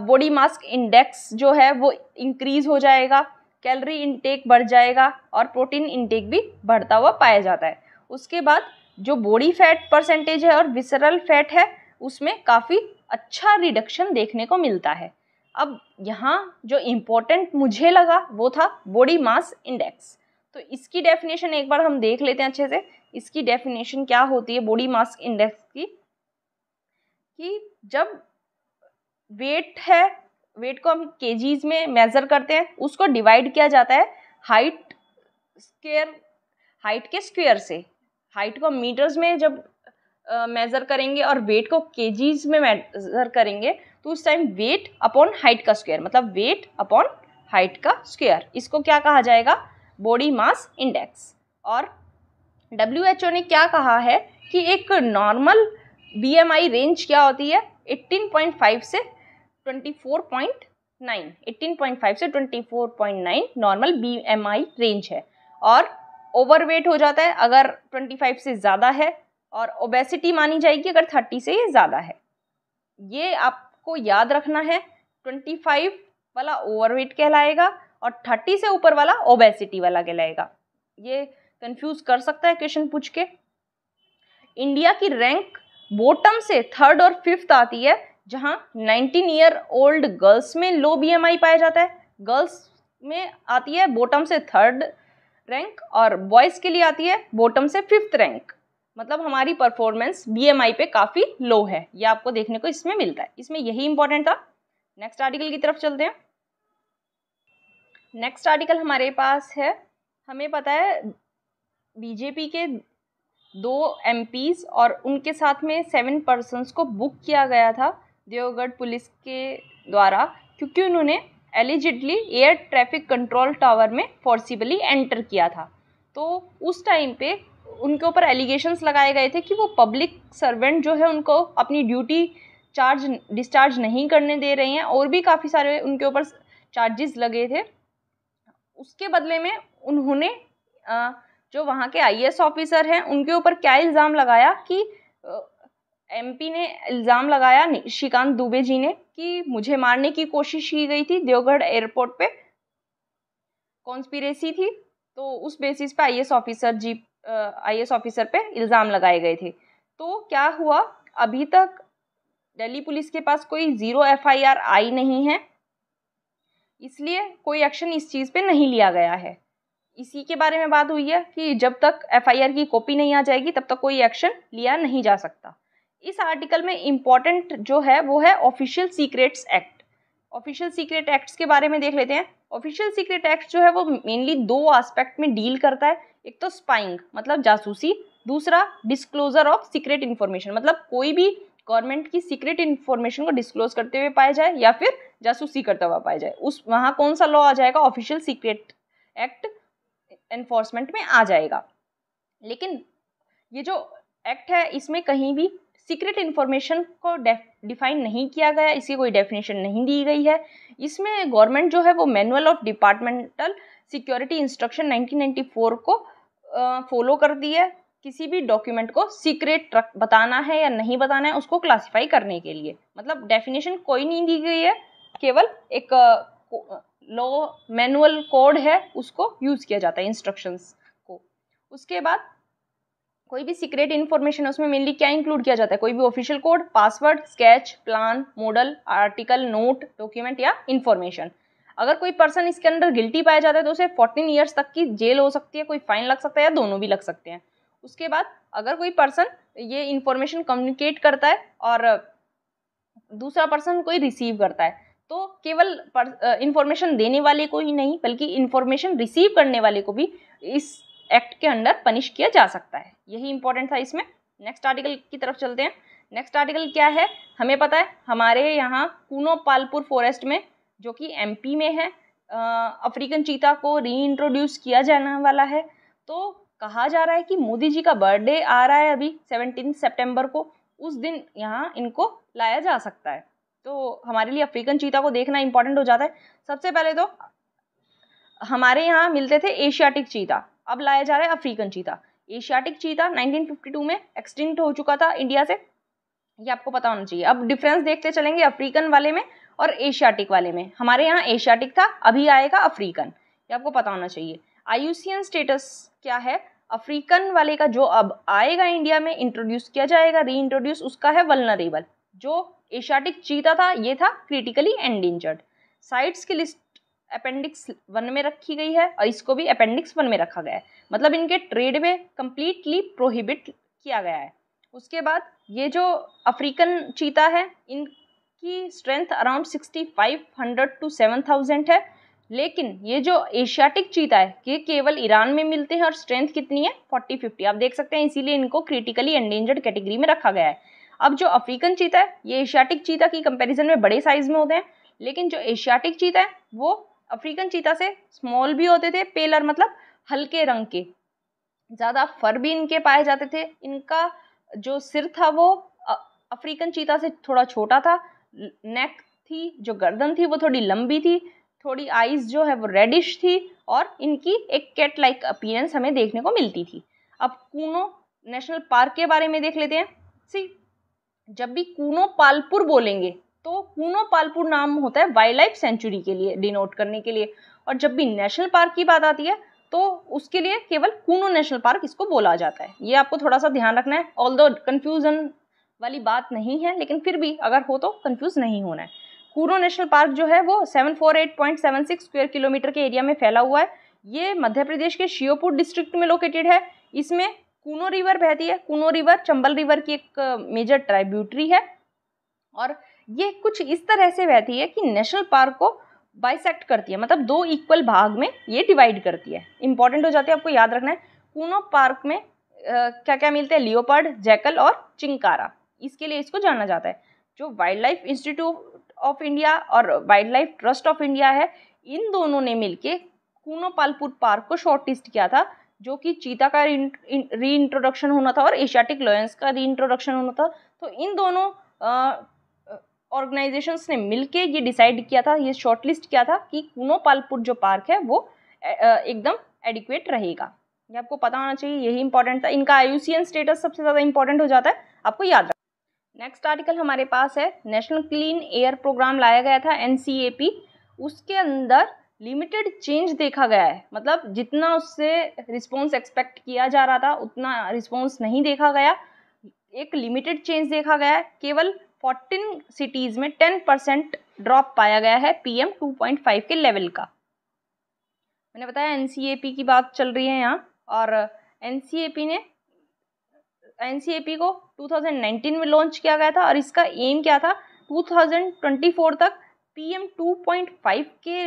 बॉडी मास्क इंडेक्स जो है वो इंक्रीज़ हो जाएगा कैलोरी इनटेक बढ़ जाएगा और प्रोटीन इनटेक भी बढ़ता हुआ पाया जाता है उसके बाद जो बॉडी फैट परसेंटेज है और विसरल फैट है उसमें काफ़ी अच्छा रिडक्शन देखने को मिलता है अब यहाँ जो इम्पोर्टेंट मुझे लगा वो था बॉडी मास इंडेक्स तो इसकी डेफिनेशन एक बार हम देख लेते हैं अच्छे से इसकी डेफिनेशन क्या होती है बॉडी मास इंडेक्स की कि जब वेट है वेट को हम के में मेज़र करते हैं उसको डिवाइड किया जाता है हाइट स्केयर हाइट के स्क्वेयर से हाइट को मीटर्स में जब मेज़र uh, करेंगे और वेट को के में मेज़र करेंगे तो उस टाइम वेट अपॉन हाइट का स्क्वेयर मतलब वेट अपॉन हाइट का स्क्वेयर इसको क्या कहा जाएगा बॉडी मास इंडेक्स और डब्ल्यू एच ओ ने क्या कहा है कि एक normal B M I range क्या होती है 18.5 से 24.9 18.5 से 24.9 नॉर्मल बीएमआई रेंज है और ओवरवेट हो जाता है अगर 25 से ज़्यादा है और ओबेसिटी मानी जाएगी अगर 30 से ज़्यादा है ये आपको याद रखना है 25 वाला ओवरवेट कहलाएगा और 30 से ऊपर वाला ओबेसिटी वाला कहलाएगा ये कंफ्यूज कर सकता है क्वेश्चन पूछ के इंडिया की रैंक बॉटम से थर्ड और फिफ्थ आती है जहाँ 19 ईयर ओल्ड गर्ल्स में लो बीएमआई पाया जाता है गर्ल्स में आती है बॉटम से थर्ड रैंक और बॉयज़ के लिए आती है बॉटम से फिफ्थ रैंक मतलब हमारी परफॉर्मेंस बीएमआई पे काफ़ी लो है ये आपको देखने को इसमें मिलता है इसमें यही इंपॉर्टेंट था नेक्स्ट आर्टिकल की तरफ चलते हैं नेक्स्ट आर्टिकल हमारे पास है हमें पता है बीजेपी के दो एमपीज और उनके साथ में सेवन पर्सनस को बुक किया गया था देवगढ़ पुलिस के द्वारा क्योंकि उन्होंने allegedly air traffic control tower में फोर्सिबली एंटर किया था तो उस टाइम पे उनके ऊपर एलिगेशंस लगाए गए थे कि वो पब्लिक सर्वेंट जो है उनको अपनी ड्यूटी चार्ज डिस्चार्ज नहीं करने दे रहे हैं और भी काफ़ी सारे उनके ऊपर चार्जेस लगे थे उसके बदले में उन्होंने जो वहाँ के आईएएस ऑफिसर हैं उनके ऊपर क्या इल्ज़ाम लगाया कि एमपी ने इल्ज़ाम लगाया श्रीकांत दुबे जी ने कि मुझे मारने की कोशिश की गई थी देवगढ़ एयरपोर्ट पे कॉन्स्पिरेसी थी तो उस बेसिस पे आईएएस ऑफिसर जी आईएएस ऑफिसर पे इल्ज़ाम लगाए गए थे तो क्या हुआ अभी तक दिल्ली पुलिस के पास कोई ज़ीरो एफआईआर आई नहीं है इसलिए कोई एक्शन इस चीज़ पे नहीं लिया गया है इसी के बारे में बात हुई है कि जब तक एफआईआर की कॉपी नहीं आ जाएगी तब तक कोई एक्शन लिया नहीं जा सकता इस आर्टिकल में इम्पॉर्टेंट जो है वो है official secrets act official secret acts के बारे में देख लेते हैं ऑफिशियल सीक्रेट एक्ट जो है वो मेनली दो आस्पेक्ट में डील करता है एक तो स्पाइंग मतलब जासूसी दूसरा डिस्क्लोजर ऑफ सीक्रेट इन्फॉर्मेशन मतलब कोई भी गवर्नमेंट की सीक्रेट इन्फॉर्मेशन को डिस्क्लोज करते हुए पाया जाए या फिर जासूसी करता हुआ पाया जाए उस वहाँ कौन सा लॉ आ जाएगा ऑफिशियल सीक्रेट एक्ट एनफोर्समेंट में आ जाएगा लेकिन ये जो एक्ट है इसमें कहीं भी सीक्रेट इन्फॉर्मेशन को डिफाइन नहीं किया गया इसकी कोई डेफिनेशन नहीं दी गई है इसमें गवर्नमेंट जो है वो manual of departmental security instruction 1994 को फॉलो कर दी है किसी भी डॉक्यूमेंट को सीक्रेट बताना है या नहीं बताना है उसको क्लासिफाई करने के लिए मतलब डेफिनेशन कोई नहीं दी गई है केवल एक लॉ मैनुअल कोड है उसको यूज़ किया जाता है इंस्ट्रक्शंस को उसके बाद कोई भी सीक्रेट इन्फॉर्मेशन उसमें मेनली क्या इंक्लूड किया जाता है कोई भी official code password sketch plan model article note document या इन्फॉर्मेशन अगर कोई पर्सन इसके अंदर गिल्टी पाया जाता है तो उसे फोर्टीन ईयर्स तक की जेल हो सकती है कोई फाइन लग सकता है या दोनों भी लग सकते हैं उसके बाद अगर कोई पर्सन ये इन्फॉर्मेशन कम्युनिकेट करता है और दूसरा पर्सन कोई रिसीव करता है तो केवल इन्फॉर्मेशन देने वाले को ही नहीं बल्कि इन्फॉर्मेशन रिसीव करने वाले को भी इस एक्ट के अंडर पनिश किया जा सकता है यही इंपॉर्टेंट था इसमें नेक्स्ट आर्टिकल की तरफ चलते हैं नेक्स्ट आर्टिकल क्या है हमें पता है हमारे यहाँ कूनो पालपुर फॉरेस्ट में जो कि एमपी में है अफ्रीकन चीता को री इंट्रोड्यूस किया जाने वाला है तो कहा जा रहा है कि मोदी जी का बर्थडे आ रहा है अभी सेवनटीन सेप्टेम्बर को उस दिन यहाँ इनको लाया जा सकता है तो हमारे लिए अफ्रीकन चीता को देखना इंपॉर्टेंट हो जाता है सबसे पहले तो हमारे यहाँ मिलते थे एशियाटिक चीता अब लाया जा रहा है अफ्रीकन चीता एशियाटिक चीता 1952 में एक्सटिंक्ट हो चुका था इंडिया से ये आपको पता होना चाहिए अब डिफरेंस देखते चलेंगे अफ्रीकन वाले में और एशियाटिक वाले में हमारे यहाँ एशियाटिक था अभी आएगा अफ्रीकन ये आपको पता होना चाहिए आयुसियन स्टेटस क्या है अफ्रीकन वाले का जो अब आएगा इंडिया में इंट्रोड्यूस किया जाएगा री इंट्रोड्यूस उसका है वलनरेबल जो एशियाटिक चीता था ये था क्रिटिकली एंडेंजर्ड साइट्स की लिस्ट अपेंडिक्स वन में रखी गई है और इसको भी अपेंडिक्स वन में रखा गया है मतलब इनके ट्रेड में कम्प्लीटली प्रोहिबिट किया गया है उसके बाद ये जो अफ्रीकन चीता है इनकी strength around sixty five hundred to seven thousand है लेकिन ये जो एशियाटिक चीता है ये केवल ईरान में मिलते हैं और स्ट्रेंथ कितनी है फोर्टी फिफ्टी आप देख सकते हैं इसीलिए इनको क्रिटिकली एंडेंजर्ड कैटेगरी में रखा गया है अब जो अफ्रीकन चीता है ये एशियाटिक चीता की कंपैरिजन में बड़े साइज में होते हैं लेकिन जो एशियाटिक चीता है वो अफ्रीकन चीता से स्मॉल भी होते थे पेलर मतलब हल्के रंग के ज़्यादा फर भी इनके पाए जाते थे इनका जो सिर था वो अफ्रीकन चीता से थोड़ा छोटा था नेक थी जो गर्दन थी वो थोड़ी लंबी थी थोड़ी आइज जो है वो रेडिश थी और इनकी एक कैट लाइक अपीयरेंस हमें देखने को मिलती थी अब कूनो नेशनल पार्क के बारे में देख लेते हैं सी जब भी कूनो पालपुर बोलेंगे तो पालपुर नाम होता है वाइल्ड लाइफ सेंचुरी के लिए डिनोट करने के लिए और जब भी नेशनल पार्क की बात आती है तो उसके लिए केवल कूनो नेशनल पार्क इसको बोला जाता है ये आपको थोड़ा सा ध्यान रखना है ऑल द कन्फ्यूज़न वाली बात नहीं है लेकिन फिर भी अगर हो तो कन्फ्यूज़ नहीं होना है कूनो नेशनल पार्क जो है वो 748.76 स्क्वायर किलोमीटर के एरिया में फैला हुआ है ये मध्य प्रदेश के शिवपुर डिस्ट्रिक्ट में लोकेटेड है इसमें कूनो रिवर बहती है कूनो रिवर चंबल रिवर की एक मेजर ट्राइब्यूटरी है और ये कुछ इस तरह से बहती है कि नेशनल पार्क को बाइसेक्ट करती है मतलब दो इक्वल भाग में ये डिवाइड करती है इंपॉर्टेंट हो जाती है आपको याद रखना है कूनो पार्क में आ, क्या क्या मिलते हैं लियोपर्ड जैकल और चिंकारा इसके लिए इसको जाना जाता है जो wild life institute of India और wild life trust of India है इन दोनों ने कूनो कूनोपालपुर पार्क को शॉर्ट लिस्ट किया था जो कि चीता का री इंट्रोडक्शन होना था और एशियाटिक लॉयंस का री इंट्रोडक्शन होना था तो इन दोनों ऑर्गेनाइजेशंस ने मिलके ये डिसाइड किया था ये शॉर्टलिस्ट किया था कि पालपुर जो पार्क है वो एकदम एडिक्वेट रहेगा ये आपको पता होना चाहिए यही इंपॉर्टेंट था इनका आई स्टेटस सबसे ज़्यादा इंपॉर्टेंट हो जाता है आपको याद रख नेक्स्ट आर्टिकल हमारे पास है नेशनल क्लीन एयर प्रोग्राम लाया गया था एन उसके अंदर लिमिटेड चेंज देखा गया है मतलब जितना उससे रिस्पॉन्स एक्सपेक्ट किया जा रहा था उतना रिस्पॉन्स नहीं देखा गया एक लिमिटेड चेंज देखा गया है केवल फोर्टीन सिटीज़ में टेन परसेंट ड्रॉप पाया गया है पीएम टू पॉइंट फाइव के लेवल का मैंने बताया एन की बात चल रही है यहाँ और एन ने एन को 2019 में लॉन्च किया गया था और इसका एम क्या था 2024 तक पीएम 2.5 के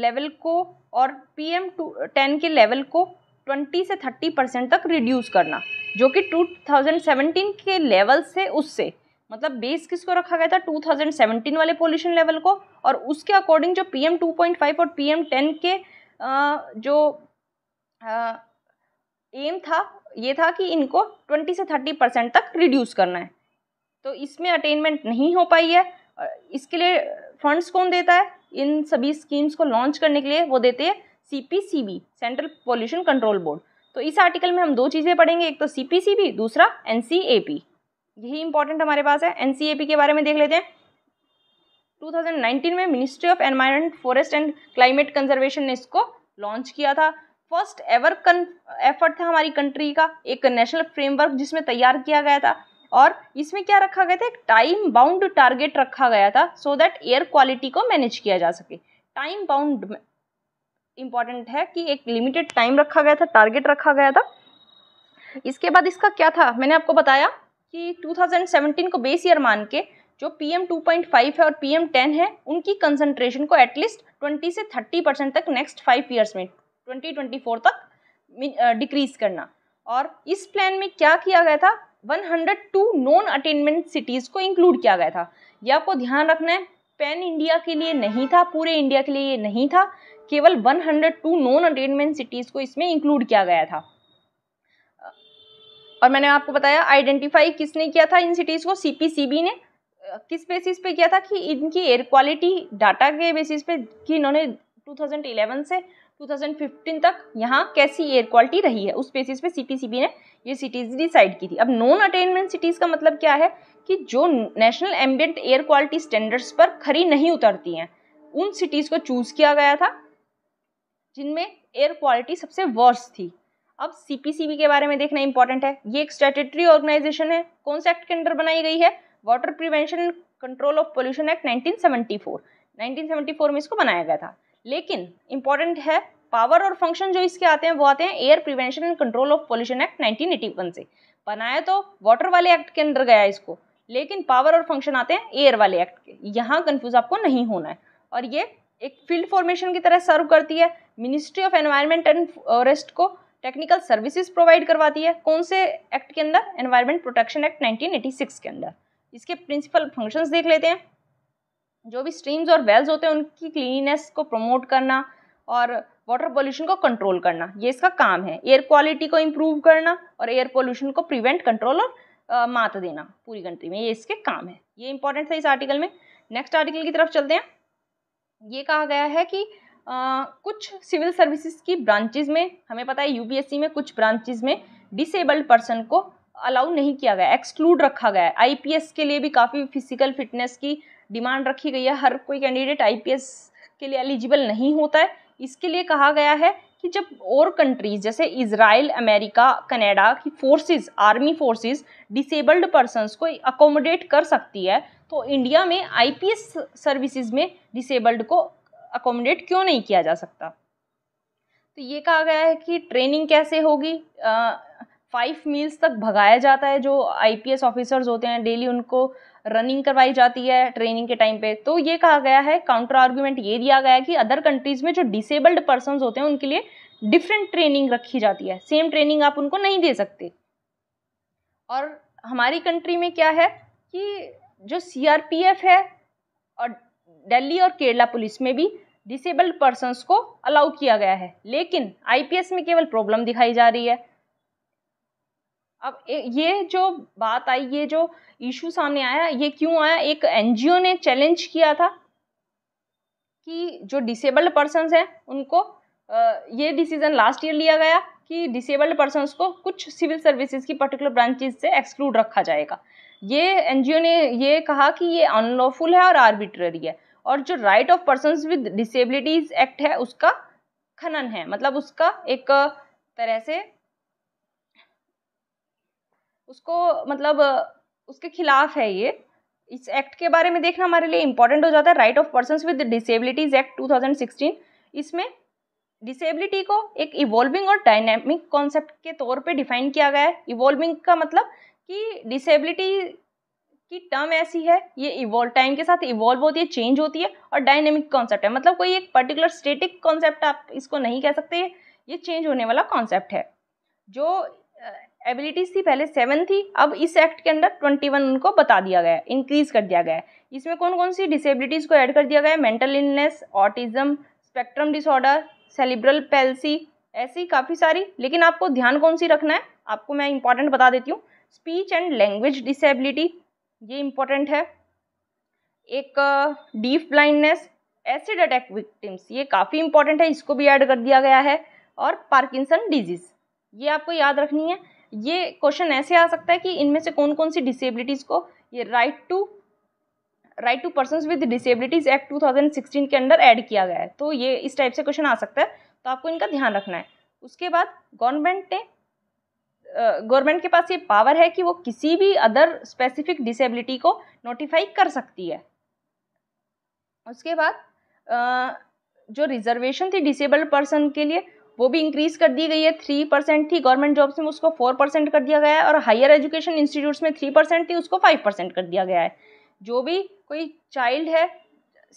लेवल को और पीएम टू टेन के लेवल को 20 से 30 परसेंट तक रिड्यूस करना जो कि 2017 के लेवल से उससे मतलब बेस किसको रखा गया था 2017 वाले पोल्यूशन लेवल को और उसके अकॉर्डिंग जो पीएम 2.5 और पीएम 10 के जो एम था ये था कि इनको 20 से 30 परसेंट तक रिड्यूस करना है तो इसमें अटेनमेंट नहीं हो पाई है इसके लिए फंड्स कौन देता है इन सभी स्कीम्स को लॉन्च करने के लिए वो देते हैं C central pollution control board तो इस आर्टिकल में हम दो चीज़ें पढ़ेंगे एक तो सी दूसरा एन यही इंपॉर्टेंट हमारे पास है एनसीएपी के बारे में देख लेते हैं 2019 में ministry of environment forest and climate conservation ने इसको लॉन्च किया था फर्स्ट एवर एफर्ट था हमारी कंट्री का एक नेशनल फ्रेमवर्क जिसमें तैयार किया गया था और इसमें क्या रखा गया था एक टाइम बाउंड टारगेट रखा गया था सो दैट एयर क्वालिटी को मैनेज किया जा सके टाइम बाउंड इम्पॉर्टेंट है कि एक लिमिटेड टाइम रखा गया था टारगेट रखा गया था इसके बाद इसका क्या था मैंने आपको बताया कि 2017 को बेस ईयर मान के जो P M two point five है और पी एम टेन है उनकी कंसनट्रेशन को एटलीस्ट ट्वेंटी से थर्टी परसेंट तक नेक्स्ट फाइव ईयर्स में ट्वेंटी ट्वेंटी फोर तक डिक्रीज करना और इस प्लान में क्या किया गया था 102 नॉन अटेनमेंट सिटीज़ को इंक्लूड किया गया था यह आपको ध्यान रखना है पैन इंडिया के लिए नहीं था पूरे इंडिया के लिए ये नहीं था केवल 102 नॉन अटेनमेंट सिटीज़ को इसमें इंक्लूड किया गया था और मैंने आपको बताया आइडेंटिफाई किसने किया था इन सिटीज़ को सीपीसीबी ने किस बेसिस पे किया था कि इनकी एयर क्वालिटी डाटा के बेसिस पे कि इन्होंने 2011 से 2015 तक यहाँ कैसी एयर क्वालिटी रही है उस बेसिस पे सीपीसीबी ने ये सिटीज़ डिसाइड की थी अब नॉन अटेनमेंट सिटीज़ का मतलब क्या है कि जो national ambient air quality standards पर खरी नहीं उतरती हैं उन सिटीज़ को चूज़ किया गया था जिनमें एयर क्वालिटी सबसे वर्स्ट थी अब सीपीसीबी के बारे में देखना इंपॉर्टेंट है ये एक स्टेटरी ऑर्गेनाइजेशन है कौन से एक्ट के अंडर बनाई गई है water prevention control of pollution act 1974 1974 में इसको बनाया गया था लेकिन इंपॉर्टेंट है पावर और फंक्शन जो इसके आते हैं वो आते हैं air prevention and control of pollution act nineteen से बनाया तो वाटर वाले एक्ट के अंडर गया इसको लेकिन पावर और फंक्शन आते हैं एयर वाले एक्ट के यहाँ कन्फ्यूज आपको नहीं होना है और ये एक फील्ड फॉर्मेशन की तरह सर्व करती है ministry of environment and forest को टेक्निकल सर्विसेज प्रोवाइड करवाती है कौन से एक्ट के अंदर एनवायरमेंट प्रोटेक्शन एक्ट 1986 के अंदर इसके प्रिंसिपल फंक्शंस देख लेते हैं जो भी स्ट्रीम्स और वेल्स होते हैं उनकी क्लीनिनेस को प्रमोट करना और वाटर पोल्यूशन को कंट्रोल करना ये इसका काम है एयर क्वालिटी को इम्प्रूव करना और एयर पोल्यूशन को प्रिवेंट कंट्रोल और मात देना पूरी कंट्री में ये इसके काम है ये इंपॉर्टेंट था इस आर्टिकल में नेक्स्ट आर्टिकल की तरफ चलते हैं ये कहा गया है कि आ, कुछ सिविल सर्विसेज की ब्रांचेज में हमें पता है यूपीएससी e में कुछ ब्रांचेज में डिसेबल्ड पर्सन को अलाउ नहीं किया गया एक्सक्लूड रखा गया है आईपीएस के लिए भी काफ़ी फिजिकल फिटनेस की डिमांड रखी गई है हर कोई कैंडिडेट आईपीएस के लिए एलिजिबल नहीं होता है इसके लिए कहा गया है कि जब और कंट्रीज जैसे इसराइल अमेरिका कनाडा की forces army forces disabled persons को अकोमोडेट कर सकती है तो इंडिया में आईपीएस सर्विसेज में डिसेबल्ड को अकोमोडेट क्यों नहीं किया जा सकता तो ये कहा गया है कि ट्रेनिंग कैसे होगी फाइव मील्स तक भगाया जाता है जो आईपीएस ऑफिसर्स होते हैं डेली उनको रनिंग करवाई जाती है ट्रेनिंग के टाइम पे तो ये कहा गया है काउंटर आर्ग्यूमेंट ये दिया गया है कि अदर कंट्रीज़ में जो डिसेबल्ड पर्सन होते हैं उनके लिए डिफरेंट ट्रेनिंग रखी जाती है सेम ट्रेनिंग आप उनको नहीं दे सकते और हमारी कंट्री में क्या है कि जो सी है और दिल्ली और केरला पुलिस में भी डिसेबल्ड पर्सनस को अलाउ किया गया है लेकिन आईपीएस में केवल प्रॉब्लम दिखाई जा रही है अब ये जो बात आई ये जो इशू सामने आया ये क्यों आया एक एनजीओ ने चैलेंज किया था कि जो डिसेबल्ड पर्सनस हैं उनको ये डिसीज़न लास्ट ईयर लिया गया कि डिसेबल्ड पर्सनस को कुछ सिविल सर्विसेज की पर्टिकुलर ब्रांचेज से एक्सक्लूड रखा जाएगा ये एनजीओ ने ये कहा कि ये अनलॉफुल है और आर्बिट्ररी है और जो right of person with disabilities act है उसका खनन है मतलब उसका एक तरह से उसको मतलब उसके खिलाफ है ये इस एक्ट के बारे में देखना हमारे लिए इंपॉर्टेंट हो जाता है right of person with disabilities act 2016 इसमें डिसेबिलिटी को एक इवॉल्विंग और डायनेमिक कॉन्सेप्ट के तौर पे डिफाइन किया गया है इवॉल्विंग का मतलब कि डिसेबिलिटी कि टर्म ऐसी है ये इवॉल्व टाइम के साथ इवॉल्व होती है चेंज होती है और डायनेमिक कॉन्सेप्ट है मतलब कोई एक पर्टिकुलर स्टेटिक कॉन्सेप्ट आप इसको नहीं कह सकते ये चेंज होने वाला कॉन्सेप्ट है जो एबिलिटीज थी पहले सेवन थी अब इस एक्ट के अंडर ट्वेंटी वन उनको बता दिया गया है इंक्रीज कर दिया गया है इसमें कौन कौन सी डिसेबिलिटीज़ को ऐड कर दिया गया है mental illness autism spectrum disorder cerebral palsy ऐसी काफ़ी सारी लेकिन आपको ध्यान कौन सी रखना है आपको मैं इंपॉर्टेंट बता देती हूँ स्पीच एंड लैंग्वेज डिसेबिलिटी ये इम्पोर्टेंट है एक deaf blindness acid attack victims ये काफ़ी इम्पोर्टेंट है इसको भी ऐड कर दिया गया है और पार्किंसन डिजीज़ ये आपको याद रखनी है ये क्वेश्चन ऐसे आ सकता है कि इनमें से कौन कौन सी डिसेबिलिटीज़ को ये right to right to person with disabilities act 2016 के अंडर ऐड किया गया है तो ये इस टाइप से क्वेश्चन आ सकता है तो आपको इनका ध्यान रखना है उसके बाद गवर्नमेंट ने गवर्नमेंट के पास ये पावर है कि वो किसी भी अदर स्पेसिफिक डिसेबिलिटी को नोटिफाई कर सकती है उसके बाद जो रिजर्वेशन थी डिसेबल्ड पर्सन के लिए वो भी इंक्रीज कर दी गई है थ्री परसेंट थी गवर्नमेंट जॉब्स में उसको फोर परसेंट कर दिया गया है और हायर एजुकेशन इंस्टीट्यूट्स में थ्री परसेंट थी उसको फाइव परसेंट कर दिया गया है जो भी कोई चाइल्ड है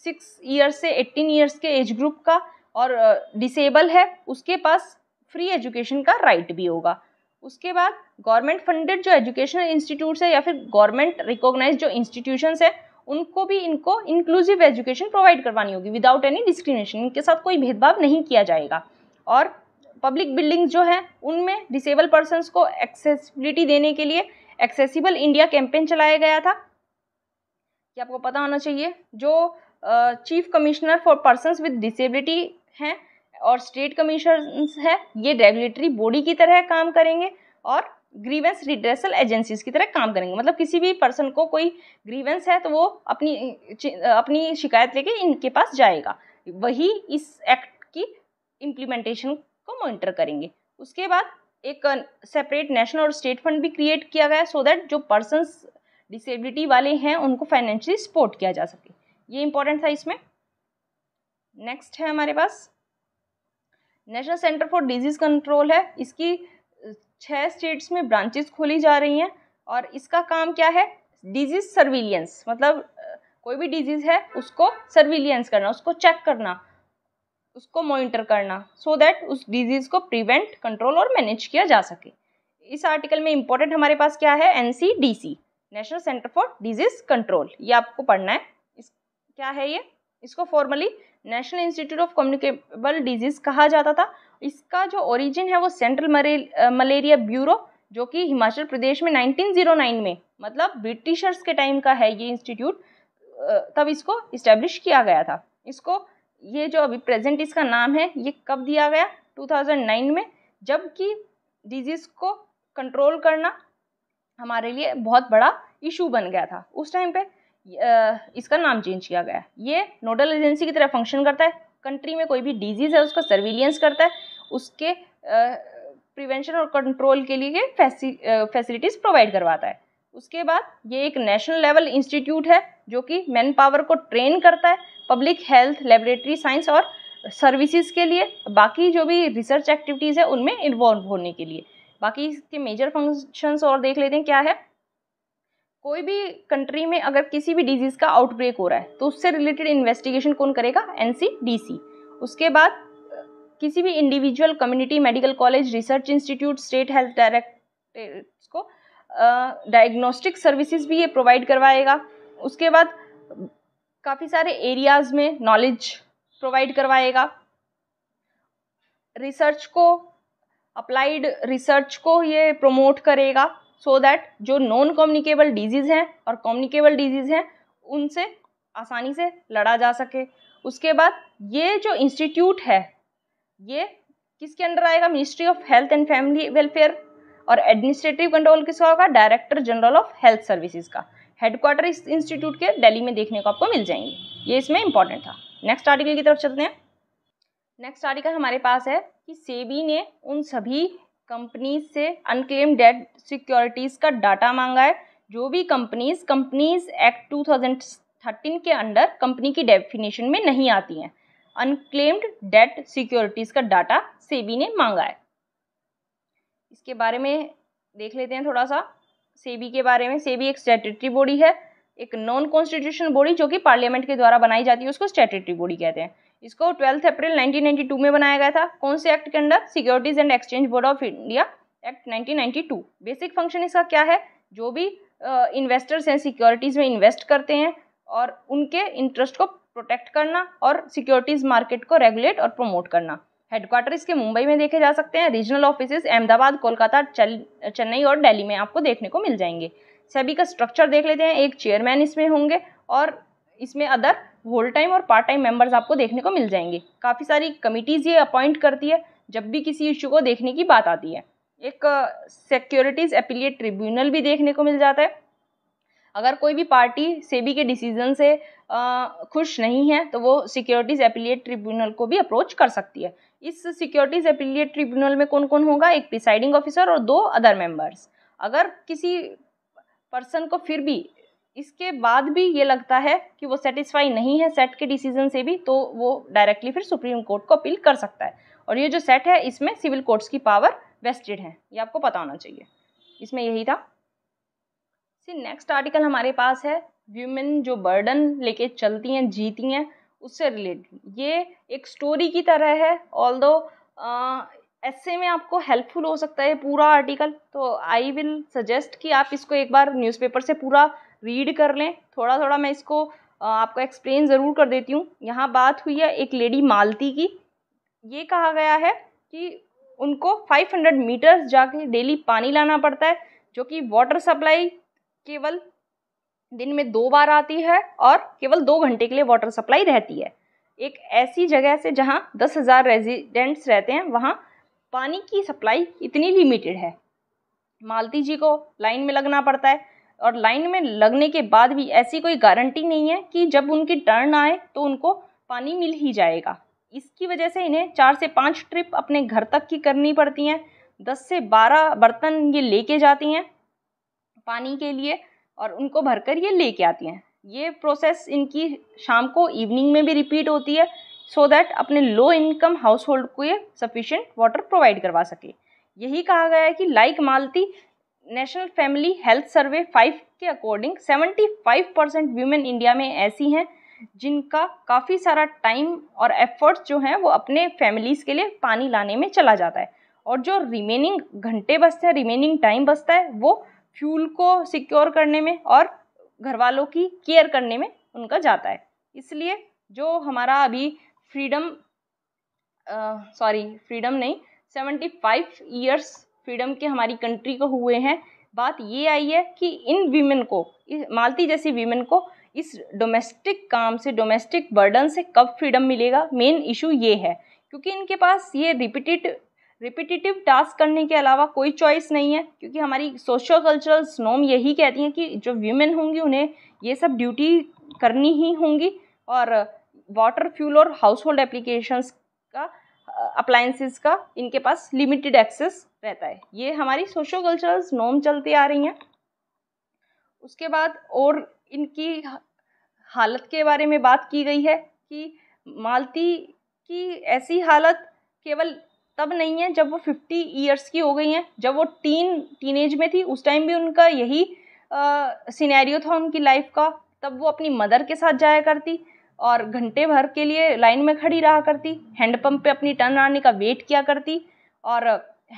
सिक्स ईयर्स से एट्टीन ईयर्स के एज ग्रुप का और डिसेबल है उसके पास फ्री एजुकेशन का राइट भी होगा उसके बाद गवर्नमेंट फंडेड जो एजुकेशनल इंस्टीट्यूट्स है या फिर गवर्नमेंट रिकॉग्नाइज जो इंस्टीट्यूशंस है उनको भी इनको इंक्लूसिव एजुकेशन प्रोवाइड करवानी होगी विदाउट एनी डिस्क्रिमिनेशन इनके साथ कोई भेदभाव नहीं किया जाएगा और पब्लिक बिल्डिंग्स जो है उनमें डिसेबल पर्सनस को एक्सेसिबिलिटी देने के लिए एक्सेसिबल इंडिया कैंपेन चलाया गया था कि आपको पता होना चाहिए जो chief commissioner for persons with disability हैं और स्टेट कमीशन है ये रेगुलेटरी बॉडी की तरह काम करेंगे और ग्रीवेंस रिड्रेसल एजेंसीज की तरह काम करेंगे मतलब किसी भी पर्सन को कोई ग्रीवेंस है तो वो अपनी अपनी शिकायत लेके इनके पास जाएगा वही इस एक्ट की इम्प्लीमेंटेशन को मॉनिटर करेंगे उसके बाद एक सेपरेट नेशनल और स्टेट फंड भी क्रिएट किया गया सो दैट जो पर्सन डिसेबिलिटी वाले हैं उनको फाइनेंशियली सपोर्ट किया जा सके ये इंपॉर्टेंट था इसमें नेक्स्ट है हमारे पास national centre for disease control है इसकी छः स्टेट्स में ब्रांचेस खोली जा रही हैं और इसका काम क्या है डिजीज़ सर्विलियंस मतलब कोई भी डिजीज़ है उसको सर्विलियंस करना उसको चेक करना उसको मॉनिटर करना सो so दैट उस डिजीज़ को प्रिवेंट कंट्रोल और मैनेज किया जा सके इस आर्टिकल में इम्पोर्टेंट हमारे पास क्या है an national centre for disease control ये आपको पढ़ना है इस क्या है ये इसको formally national institute of communicable disease कहा जाता था इसका जो ओरिजिन है वो सेंट्रल मलेरिया ब्यूरो जो कि हिमाचल प्रदेश में 1909 में मतलब ब्रिटिशर्स के टाइम का है ये इंस्टीट्यूट तब इसको इस्टेब्लिश किया गया था इसको ये जो अभी प्रेजेंट इसका नाम है ये कब दिया गया 2009 में जबकि डिजीज़ को कंट्रोल करना हमारे लिए बहुत बड़ा इशू बन गया था उस टाइम पे इसका नाम चेंज किया गया है ये नोडल एजेंसी की तरह फंक्शन करता है कंट्री में कोई भी डिजीज़ है उसका सर्विलियंस करता है उसके प्रिवेंशन और कंट्रोल के लिए फैसि, फैसिलिटीज़ प्रोवाइड करवाता है उसके बाद ये एक नेशनल लेवल इंस्टीट्यूट है जो कि मैन पावर को ट्रेन करता है पब्लिक हेल्थ लेबोरेटरी साइंस और सर्विसेज के लिए बाकी जो भी रिसर्च एक्टिविटीज़ है उनमें इन्वॉल्व होने के लिए बाकी इसके मेजर फंक्शंस और देख लेते हैं क्या है कोई भी कंट्री में अगर किसी भी डिजीज़ का आउटब्रेक हो रहा है तो उससे रिलेटेड इन्वेस्टिगेशन कौन करेगा एनसीडीसी उसके बाद किसी भी individual community medical college research institute state health direct को डायग्नोस्टिक सर्विसेज भी ये प्रोवाइड करवाएगा उसके बाद काफ़ी सारे एरियाज़ में नॉलेज प्रोवाइड करवाएगा रिसर्च को अप्लाइड रिसर्च को ये प्रमोट करेगा सो दैट जो नॉन कम्युनिकेबल डिजीज़ हैं और कम्युनिकेबल डिजीज़ हैं उनसे आसानी से लड़ा जा सके उसके बाद ये जो इंस्टीट्यूट है ये किसके अंडर आएगा ministry of health and family welfare और एडमिनिस्ट्रेटिव कंट्रोल किसका होगा director general of health services का हेडक्वार्टर इस इंस्टीट्यूट के दिल्ली में देखने को आपको मिल जाएंगे ये इसमें इंपॉर्टेंट था नेक्स्ट आर्टिकल की तरफ चलते हैं नेक्स्ट आर्टिकल हमारे पास है कि सेबी ने उन सभी कंपनीज से अनक्लेम डेट सिक्योरिटीज़ का डाटा मांगा है जो भी कंपनीज कंपनीज एक्ट 2013 के अंडर कंपनी की डेफिनेशन में नहीं आती हैं अनक्लेम्ड डेट सिक्योरिटीज़ का डाटा सेबी ने मांगा है इसके बारे में देख लेते हैं थोड़ा सा सेबी के बारे में सेबी एक स्टेटरी बॉडी है एक नॉन कॉन्स्टिट्यूशन बॉडी जो कि पार्लियामेंट के द्वारा बनाई जाती है उसको स्टेटरी बॉडी कहते हैं इसको ट्वेल्थ अप्रैल 1992 में बनाया गया था कौन से एक्ट के अंदर securities and exchange board of India act 1992 basic function इसका क्या है जो भी इन्वेस्टर्स हैं सिक्योरिटीज़ में इन्वेस्ट करते हैं और उनके इंटरेस्ट को प्रोटेक्ट करना और सिक्योरिटीज़ मार्केट को रेगुलेट और प्रमोट करना हेडक्वार्टर इसके मुंबई में देखे जा सकते हैं रीजनल ऑफिसेज अहमदाबाद कोलकाता चेन्नई और दिल्ली में आपको देखने को मिल जाएंगे सभी का स्ट्रक्चर देख लेते हैं एक चेयरमैन इसमें होंगे और इसमें अदर होल टाइम और पार्ट टाइम मेंबर्स आपको देखने को मिल जाएंगे काफ़ी सारी कमिटीज़ ये अपॉइंट करती है जब भी किसी इशू को देखने की बात आती है एक सिक्योरिटीज़ एपिलियट ट्रिब्यूनल भी देखने को मिल जाता है अगर कोई भी पार्टी सेबी के डिसीजन से खुश नहीं है तो वो सिक्योरिटीज़ एपिलियट ट्रिब्यूनल को भी अप्रोच कर सकती है इस सिक्योरिटीज़ एपिलियट ट्रिब्यूनल में कौन कौन होगा एक प्रिसाइडिंग ऑफिसर और दो अदर मेंबर्स अगर किसी पर्सन को फिर भी इसके बाद भी ये लगता है कि वो सेटिस्फाई नहीं है सेट के डिसीजन से भी तो वो डायरेक्टली फिर सुप्रीम कोर्ट को अपील कर सकता है और ये जो सेट है इसमें सिविल कोर्ट्स की पावर वेस्टेड है ये आपको पता होना चाहिए इसमें यही था सी नेक्स्ट आर्टिकल हमारे पास है व्यूमेन जो बर्डन लेके चलती हैं जीती हैं उससे रिलेटेड ये एक स्टोरी की तरह है ऑल दो ऐसे में आपको हेल्पफुल हो सकता है पूरा आर्टिकल तो आई विल सजेस्ट कि आप इसको एक बार न्यूज़पेपर से पूरा रीड कर लें थोड़ा थोड़ा मैं इसको आपको एक्सप्लेन ज़रूर कर देती हूँ यहाँ बात हुई है एक लेडी मालती की ये कहा गया है कि उनको 500 मीटर्स जाके डेली पानी लाना पड़ता है जो कि वाटर सप्लाई केवल दिन में दो बार आती है और केवल दो घंटे के लिए वाटर सप्लाई रहती है एक ऐसी जगह से जहाँ दस हज़ार रेजिडेंट्स रहते हैं वहाँ पानी की सप्लाई इतनी लिमिटेड है मालती जी को लाइन में लगना पड़ता है और लाइन में लगने के बाद भी ऐसी कोई गारंटी नहीं है कि जब उनकी टर्न आए तो उनको पानी मिल ही जाएगा इसकी वजह से इन्हें चार से पाँच ट्रिप अपने घर तक की करनी पड़ती हैं दस से बारह बर्तन ये लेके जाती हैं पानी के लिए और उनको भरकर ये लेके आती हैं ये प्रोसेस इनकी शाम को इवनिंग में भी रिपीट होती है सो so दैट अपने लो इनकम हाउस होल्ड को ये सफिशेंट वाटर प्रोवाइड करवा सके यही कहा गया है कि लाइक मालती national family health survey five के अकॉर्डिंग 75 परसेंट वीमेन इंडिया में ऐसी हैं जिनका काफ़ी सारा टाइम और एफर्ट्स जो हैं वो अपने फैमिलीज़ के लिए पानी लाने में चला जाता है और जो रिमेनिंग घंटे बचते हैं रिमेनिंग टाइम बचता है वो फ्यूल को सिक्योर करने में और घर वालों की केयर करने में उनका जाता है इसलिए जो हमारा अभी फ्रीडम सॉरी फ्रीडम नहीं सेवेंटी फाइव ईयर्स फ्रीडम के हमारी कंट्री को हुए हैं बात ये आई है कि इन वीमेन को मालती जैसी वीमेन को इस डोमेस्टिक काम से डोमेस्टिक बर्डन से कब फ्रीडम मिलेगा मेन इशू ये है क्योंकि इनके पास ये रिपीटेटिव रिपीटेटिव टास्क करने के अलावा कोई चॉइस नहीं है क्योंकि हमारी सोशो कल्चरल नॉम यही कहती हैं कि जो वीमेन होंगी उन्हें ये सब ड्यूटी करनी ही होंगी और वाटर फ्यूल और हाउस होल्ड एप्लीकेशंस का अप्लायंसेस का इनके पास लिमिटेड एक्सेस रहता है ये हमारी सोशो कल्चरल नॉम चलती आ रही हैं उसके बाद और इनकी हालत के बारे में बात की गई है कि मालती की ऐसी हालत केवल तब नहीं है जब वो फिफ्टी ईयर्स की हो गई हैं जब वो टीन टीनेज में थी उस टाइम भी उनका यही सिनेरियो था उनकी लाइफ का तब वो अपनी मदर के साथ जाया करती और घंटे भर के लिए लाइन में खड़ी रहा करती हैंडपम्प पे अपनी टर्न आने का वेट किया करती और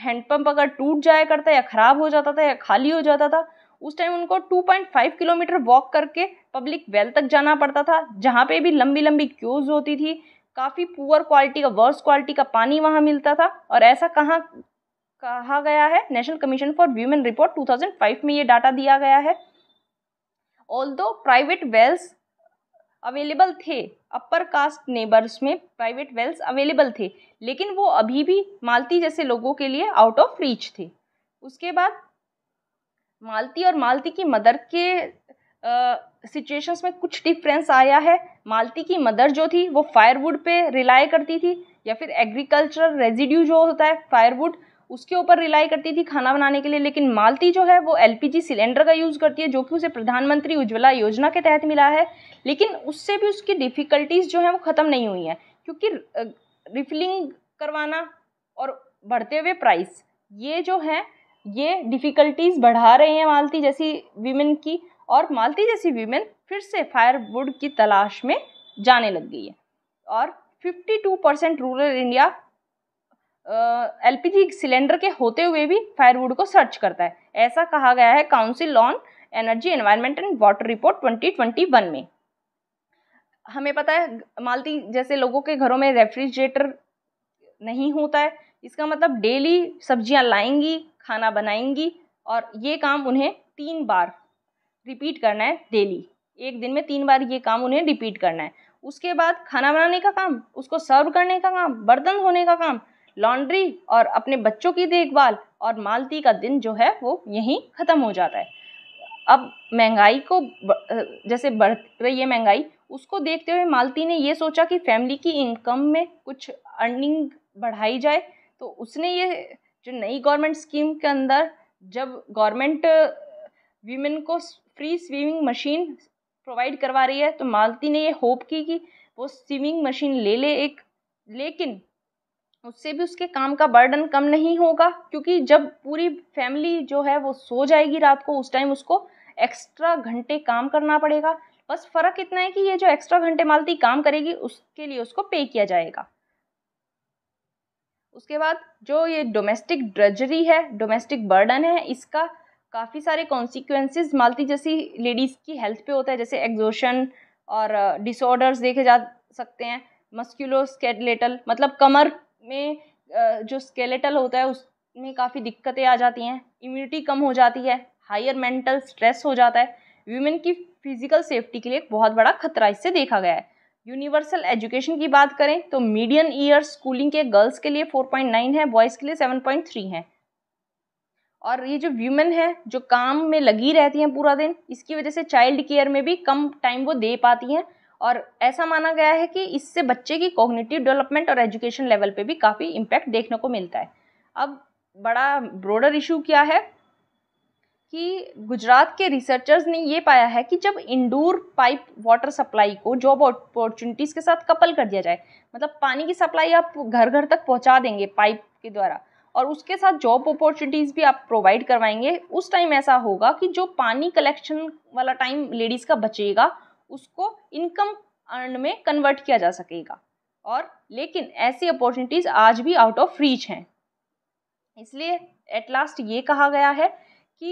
हैंडपम्प अगर टूट जाया करता या ख़राब हो जाता था या खाली हो जाता था उस टाइम उनको 2.5 किलोमीटर वॉक करके पब्लिक वेल तक जाना पड़ता था जहाँ पे भी लंबी लंबी क्यूज होती थी काफ़ी पुअर क्वालिटी का वर्स क्वालिटी का पानी वहाँ मिलता था और ऐसा कहाँ कहा गया है national commission for women report 2005 में ये डाटा दिया गया है ऑल प्राइवेट वेल्स अवेलेबल थे अपर कास्ट नेबर्स में प्राइवेट वेल्स अवेलेबल थे लेकिन वो अभी भी मालती जैसे लोगों के लिए आउट ऑफ रीच थे उसके बाद मालती और मालती की मदर के सिचुएशंस uh, में कुछ डिफरेंस आया है मालती की मदर जो थी वो फायरवुड पे रिलाई करती थी या फिर एग्रीकल्चरल रेजिड्यू जो होता है फायरवुड उसके ऊपर रिलाई करती थी खाना बनाने के लिए लेकिन मालती जो है वो एलपीजी सिलेंडर का यूज़ करती है जो कि उसे प्रधानमंत्री उज्ज्वला योजना के तहत मिला है लेकिन उससे भी उसकी डिफ़िकल्टीज़ जो हैं वो ख़त्म नहीं हुई हैं क्योंकि रिफिलिंग करवाना और बढ़ते हुए प्राइस ये जो है ये डिफ़िकल्टीज़ बढ़ा रहे हैं मालती जैसी वीमेन की और मालती जैसी वीमेन फिर से फायरवुड की तलाश में जाने लग गई है और 52 percent rural India L G cylinder के होते हुए भी फायरवुड को सर्च करता है ऐसा कहा गया है council on energy environment and water report 2021 में हमें पता है मालती जैसे लोगों के घरों में रेफ्रिजरेटर नहीं होता है इसका मतलब डेली सब्जियां लाएंगी खाना बनाएंगी और ये काम उन्हें तीन बार रिपीट करना है डेली एक दिन में तीन बार ये काम उन्हें रिपीट करना है उसके बाद खाना बनाने का काम उसको सर्व करने का काम बर्तन धोने का काम लॉन्ड्री और अपने बच्चों की देखभाल और मालती का दिन जो है वो यहीं ख़त्म हो जाता है अब महंगाई को जैसे बढ़ रही है महंगाई उसको देखते हुए मालती ने ये सोचा कि फैमिली की इनकम में कुछ अर्निंग बढ़ाई जाए तो उसने ये जो नई गवर्नमेंट स्कीम के अंदर जब गवर्नमेंट वीमेन को फ्री स्विमिंग मशीन प्रोवाइड करवा रही है तो मालती ने ये होप की कि वो स्विमिंग मशीन ले ले एक लेकिन उससे भी उसके काम का बर्डन कम नहीं होगा क्योंकि जब पूरी फैमिली जो है वो सो जाएगी रात को उस टाइम उसको एक्स्ट्रा घंटे काम करना पड़ेगा बस फ़र्क इतना है कि ये जो एक्स्ट्रा घंटे मालती काम करेगी उसके लिए उसको पे किया जाएगा उसके बाद जो ये डोमेस्टिक ड्रजरी है डोमेस्टिक बर्डन है इसका काफ़ी सारे कॉन्सिक्वेंसिस मालती जैसी लेडीज़ की हेल्थ पे होता है जैसे एग्जोशन और डिसऑर्डर्स uh, देखे जा सकते हैं मस्क्यूलोस्केटलेटल मतलब कमर में जो स्केलेटल होता है उसमें काफ़ी दिक्कतें आ जाती हैं इम्यूनिटी कम हो जाती है हायर मेंटल स्ट्रेस हो जाता है वीमेन की फिजिकल सेफ्टी के लिए एक बहुत बड़ा खतरा इससे देखा गया है यूनिवर्सल एजुकेशन की बात करें तो मीडियम ईयर स्कूलिंग के गर्ल्स के लिए 4.9 है बॉयज़ के लिए 7.3 है और ये जो व्यूमेन है जो काम में लगी रहती हैं पूरा दिन इसकी वजह से चाइल्ड केयर में भी कम टाइम वो दे पाती हैं और ऐसा माना गया है कि इससे बच्चे की कॉग्निटिव डेवलपमेंट और एजुकेशन लेवल पे भी काफ़ी इम्पैक्ट देखने को मिलता है अब बड़ा ब्रॉडर इशू क्या है कि गुजरात के रिसर्चर्स ने ये पाया है कि जब इंडोर पाइप वाटर सप्लाई को जॉब अपॉर्चुनिटीज़ के साथ कपल कर दिया जाए मतलब पानी की सप्लाई आप घर घर तक पहुंचा देंगे पाइप के द्वारा और उसके साथ जॉब अपॉर्चुनिटीज़ भी आप प्रोवाइड करवाएंगे उस टाइम ऐसा होगा कि जो पानी कलेक्शन वाला टाइम लेडीज़ का बचेगा उसको इनकम अर्न में कन्वर्ट किया जा सकेगा और लेकिन ऐसी अपॉर्चुनिटीज़ आज भी आउट ऑफ रीच हैं इसलिए एट लास्ट ये कहा गया है कि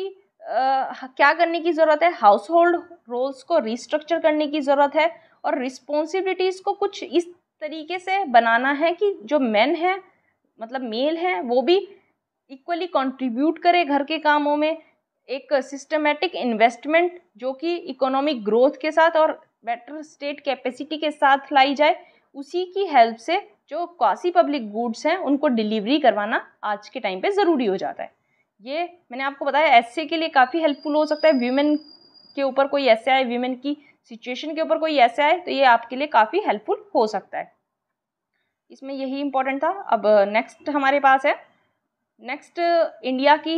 आ, क्या करने की ज़रूरत है हाउस होल्ड रोल्स को रिस्ट्रक्चर करने की ज़रूरत है और रिस्पॉन्सिबिलिटीज़ को कुछ इस तरीके से बनाना है कि जो मेन हैं मतलब मेल हैं वो भी इक्वली कंट्रीब्यूट करे घर के कामों में एक सिस्टमेटिक इन्वेस्टमेंट जो कि इकोनॉमिक ग्रोथ के साथ और बेटर स्टेट कैपेसिटी के साथ लाई जाए उसी की हेल्प से जो कासी पब्लिक गुड्स हैं उनको डिलीवरी करवाना आज के टाइम पे ज़रूरी हो जाता है ये मैंने आपको बताया ऐसे के लिए काफ़ी हेल्पफुल हो सकता है वीमेन के ऊपर कोई ऐसे आए वीमेन की सिचुएशन के ऊपर कोई ऐसे आए तो ये आपके लिए काफ़ी हेल्पफुल हो सकता है इसमें यही इम्पोर्टेंट था अब नेक्स्ट हमारे पास है नेक्स्ट इंडिया की